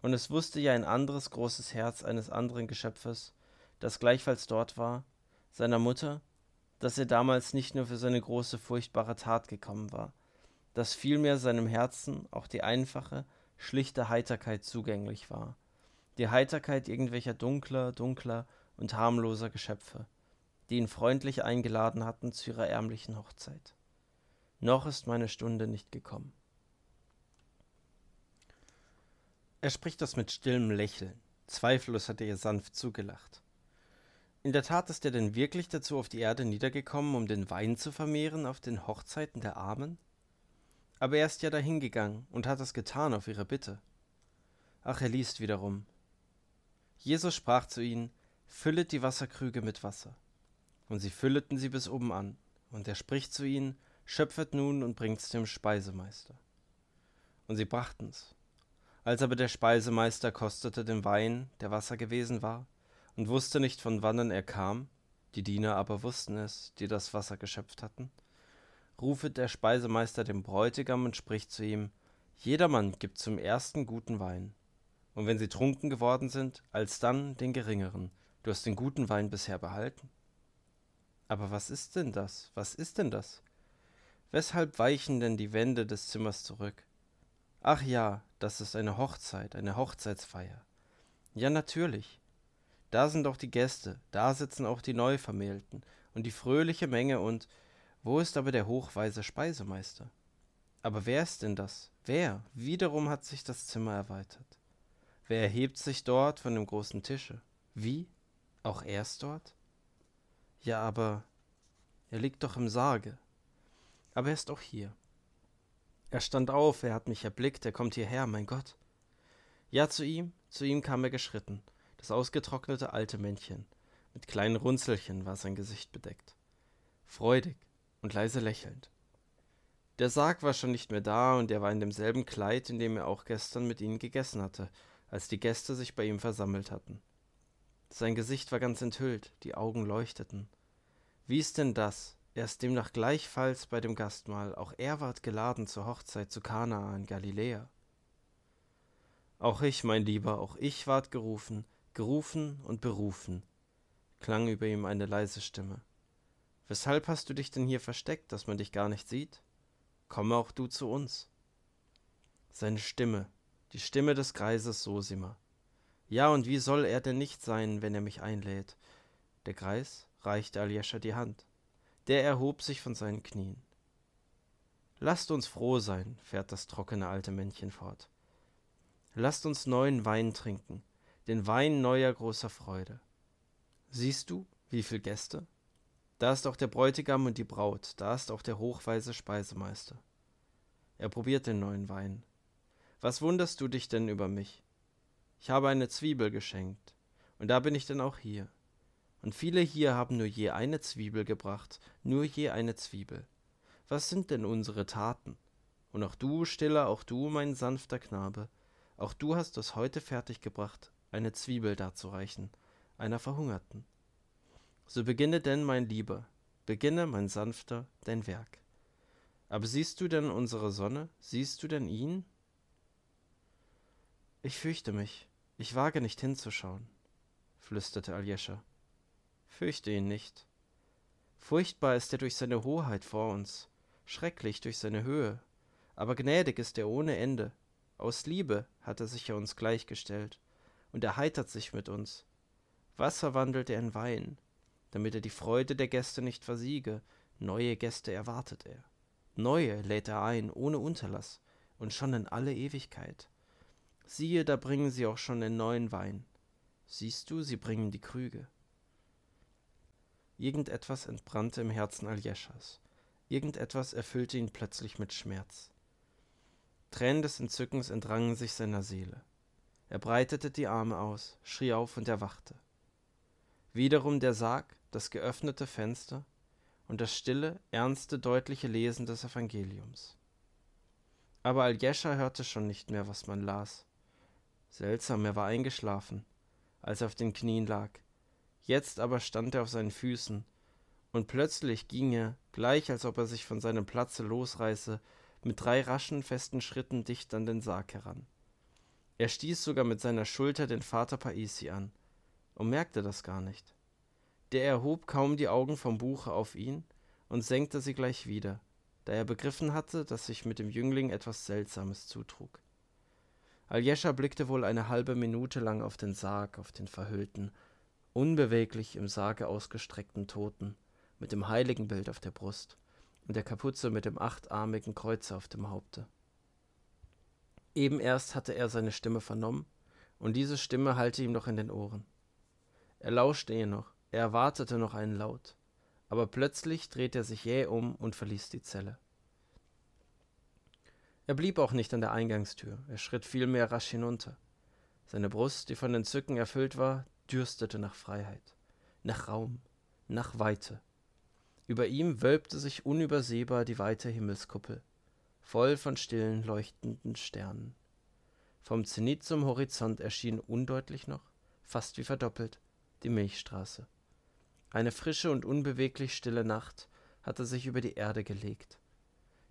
Und es wusste ja ein anderes großes Herz eines anderen Geschöpfes, das gleichfalls dort war, seiner Mutter, dass er damals nicht nur für seine große furchtbare Tat gekommen war, dass vielmehr seinem Herzen auch die einfache, schlichte Heiterkeit zugänglich war, die Heiterkeit irgendwelcher dunkler, dunkler und harmloser Geschöpfe, die ihn freundlich eingeladen hatten zu ihrer ärmlichen Hochzeit. Noch ist meine Stunde nicht gekommen. Er spricht das mit stillem Lächeln. Zweifellos hat er ihr sanft zugelacht. In der Tat ist er denn wirklich dazu auf die Erde niedergekommen, um den Wein zu vermehren auf den Hochzeiten der Armen? Aber er ist ja dahingegangen und hat das getan auf ihre Bitte. Ach, er liest wiederum. Jesus sprach zu ihnen: Füllet die Wasserkrüge mit Wasser und sie fülleten sie bis oben an. Und er spricht zu ihnen, schöpfet nun und bringt's dem Speisemeister. Und sie brachten's. Als aber der Speisemeister kostete den Wein, der Wasser gewesen war, und wusste nicht, von wannen er kam, die Diener aber wussten es, die das Wasser geschöpft hatten, rufet der Speisemeister dem Bräutigam und spricht zu ihm, Jedermann gibt zum ersten guten Wein, und wenn sie trunken geworden sind, alsdann den geringeren, du hast den guten Wein bisher behalten. Aber was ist denn das? Was ist denn das? Weshalb weichen denn die Wände des Zimmers zurück? Ach ja, das ist eine Hochzeit, eine Hochzeitsfeier. Ja, natürlich. Da sind auch die Gäste, da sitzen auch die Neuvermählten und die fröhliche Menge und wo ist aber der hochweise Speisemeister? Aber wer ist denn das? Wer? Wiederum hat sich das Zimmer erweitert. Wer erhebt sich dort von dem großen Tische? Wie? Auch er ist dort? Ja, aber er liegt doch im Sarge. Aber er ist auch hier. Er stand auf, er hat mich erblickt, er kommt hierher, mein Gott. Ja, zu ihm, zu ihm kam er geschritten, das ausgetrocknete alte Männchen. Mit kleinen Runzelchen war sein Gesicht bedeckt. Freudig und leise lächelnd. Der Sarg war schon nicht mehr da und er war in demselben Kleid, in dem er auch gestern mit ihnen gegessen hatte, als die Gäste sich bei ihm versammelt hatten sein gesicht war ganz enthüllt die augen leuchteten wie ist denn das er ist demnach gleichfalls bei dem gastmahl auch er ward geladen zur hochzeit zu kana in galiläa auch ich mein lieber auch ich ward gerufen gerufen und berufen klang über ihm eine leise stimme weshalb hast du dich denn hier versteckt daß man dich gar nicht sieht komme auch du zu uns seine stimme die stimme des greises sosima ja, und wie soll er denn nicht sein, wenn er mich einlädt? Der Greis reichte Aljoscha die Hand. Der erhob sich von seinen Knien. Lasst uns froh sein, fährt das trockene alte Männchen fort. Lasst uns neuen Wein trinken, den Wein neuer großer Freude. Siehst du, wie viel Gäste? Da ist auch der Bräutigam und die Braut, da ist auch der hochweise Speisemeister. Er probiert den neuen Wein. Was wunderst du dich denn über mich? Ich habe eine Zwiebel geschenkt, und da bin ich denn auch hier. Und viele hier haben nur je eine Zwiebel gebracht, nur je eine Zwiebel. Was sind denn unsere Taten? Und auch du, stiller, auch du, mein sanfter Knabe, auch du hast es heute fertiggebracht, eine Zwiebel darzureichen, einer Verhungerten. So beginne denn, mein Lieber, beginne, mein Sanfter, dein Werk. Aber siehst du denn unsere Sonne? Siehst du denn ihn? Ich fürchte mich, ich wage nicht hinzuschauen, flüsterte Aljoscha. Fürchte ihn nicht. Furchtbar ist er durch seine Hoheit vor uns, schrecklich durch seine Höhe, aber gnädig ist er ohne Ende. Aus Liebe hat er sich ja uns gleichgestellt und erheitert sich mit uns. Wasser wandelt er in Wein, damit er die Freude der Gäste nicht versiege. Neue Gäste erwartet er. Neue lädt er ein, ohne Unterlass und schon in alle Ewigkeit siehe, da bringen sie auch schon den neuen Wein. Siehst du, sie bringen die Krüge. Irgendetwas entbrannte im Herzen Aljeschas. Irgendetwas erfüllte ihn plötzlich mit Schmerz. Tränen des Entzückens entrangen sich seiner Seele. Er breitete die Arme aus, schrie auf und erwachte. Wiederum der Sarg, das geöffnete Fenster und das stille, ernste, deutliche Lesen des Evangeliums. Aber Aljescha hörte schon nicht mehr, was man las, seltsam er war eingeschlafen als er auf den knien lag jetzt aber stand er auf seinen füßen und plötzlich ging er gleich als ob er sich von seinem platze losreiße mit drei raschen festen schritten dicht an den sarg heran er stieß sogar mit seiner schulter den vater Paisi an und merkte das gar nicht der erhob kaum die augen vom buche auf ihn und senkte sie gleich wieder da er begriffen hatte dass sich mit dem jüngling etwas seltsames zutrug Aljoscha blickte wohl eine halbe Minute lang auf den Sarg, auf den verhüllten, unbeweglich im Sarge ausgestreckten Toten, mit dem Heiligenbild auf der Brust und der Kapuze mit dem achtarmigen Kreuze auf dem Haupte. Eben erst hatte er seine Stimme vernommen, und diese Stimme hallte ihm noch in den Ohren. Er lauschte ihr noch, er erwartete noch einen Laut, aber plötzlich drehte er sich jäh um und verließ die Zelle. Er blieb auch nicht an der Eingangstür, er schritt vielmehr rasch hinunter. Seine Brust, die von Entzücken erfüllt war, dürstete nach Freiheit, nach Raum, nach Weite. Über ihm wölbte sich unübersehbar die weite Himmelskuppel, voll von stillen, leuchtenden Sternen. Vom Zenit zum Horizont erschien undeutlich noch, fast wie verdoppelt, die Milchstraße. Eine frische und unbeweglich stille Nacht hatte sich über die Erde gelegt.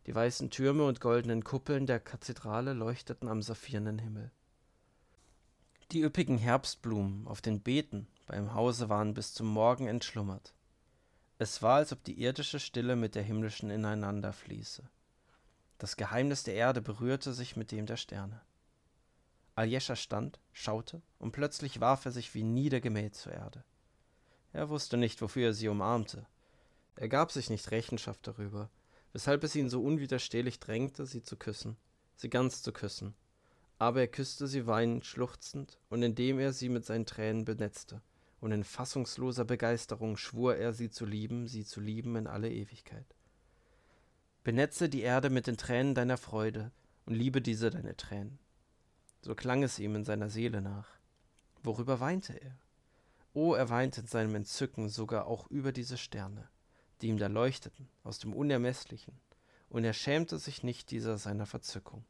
Die weißen Türme und goldenen Kuppeln der Kathedrale leuchteten am saphirnen Himmel. Die üppigen Herbstblumen auf den Beeten beim Hause waren bis zum Morgen entschlummert. Es war, als ob die irdische Stille mit der himmlischen ineinanderfließe. Das Geheimnis der Erde berührte sich mit dem der Sterne. Aljescha stand, schaute und plötzlich warf er sich wie niedergemäht zur Erde. Er wusste nicht, wofür er sie umarmte. Er gab sich nicht Rechenschaft darüber, weshalb es ihn so unwiderstehlich drängte, sie zu küssen, sie ganz zu küssen. Aber er küsste sie weinend, schluchzend, und indem er sie mit seinen Tränen benetzte, und in fassungsloser Begeisterung schwur er, sie zu lieben, sie zu lieben in alle Ewigkeit. Benetze die Erde mit den Tränen deiner Freude und liebe diese deine Tränen. So klang es ihm in seiner Seele nach. Worüber weinte er? Oh, er weinte in seinem Entzücken sogar auch über diese Sterne die ihm da leuchteten, aus dem Unermesslichen, und er schämte sich nicht dieser seiner Verzückung.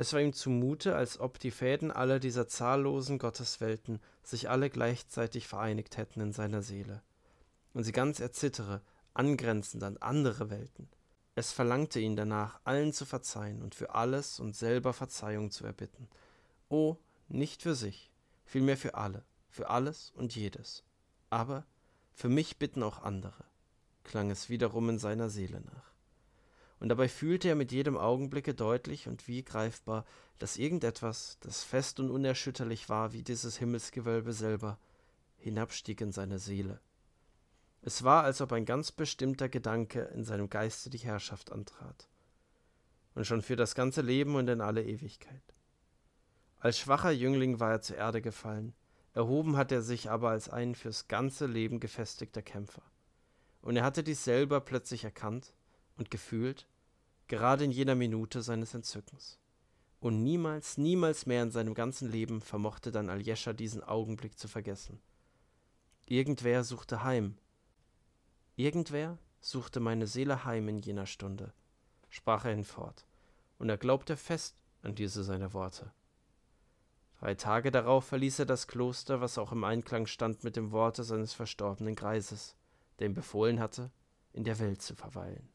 Es war ihm zumute, als ob die Fäden aller dieser zahllosen Gotteswelten sich alle gleichzeitig vereinigt hätten in seiner Seele, und sie ganz erzittere, angrenzend an andere Welten. Es verlangte ihn danach, allen zu verzeihen und für alles und selber Verzeihung zu erbitten. oh, nicht für sich, vielmehr für alle, für alles und jedes. Aber für mich bitten auch andere, klang es wiederum in seiner Seele nach. Und dabei fühlte er mit jedem Augenblicke deutlich und wie greifbar, dass irgendetwas, das fest und unerschütterlich war wie dieses Himmelsgewölbe selber, hinabstieg in seine Seele. Es war, als ob ein ganz bestimmter Gedanke in seinem Geiste die Herrschaft antrat. Und schon für das ganze Leben und in alle Ewigkeit. Als schwacher Jüngling war er zur Erde gefallen, Erhoben hat er sich aber als ein fürs ganze Leben gefestigter Kämpfer. Und er hatte dies selber plötzlich erkannt und gefühlt, gerade in jener Minute seines Entzückens. Und niemals, niemals mehr in seinem ganzen Leben vermochte dann Aljescha diesen Augenblick zu vergessen. Irgendwer suchte heim. Irgendwer suchte meine Seele heim in jener Stunde, sprach er hinfort, und er glaubte fest an diese seine Worte. Drei Tage darauf verließ er das Kloster, was auch im Einklang stand mit dem Worte seines verstorbenen Greises, der ihm befohlen hatte, in der Welt zu verweilen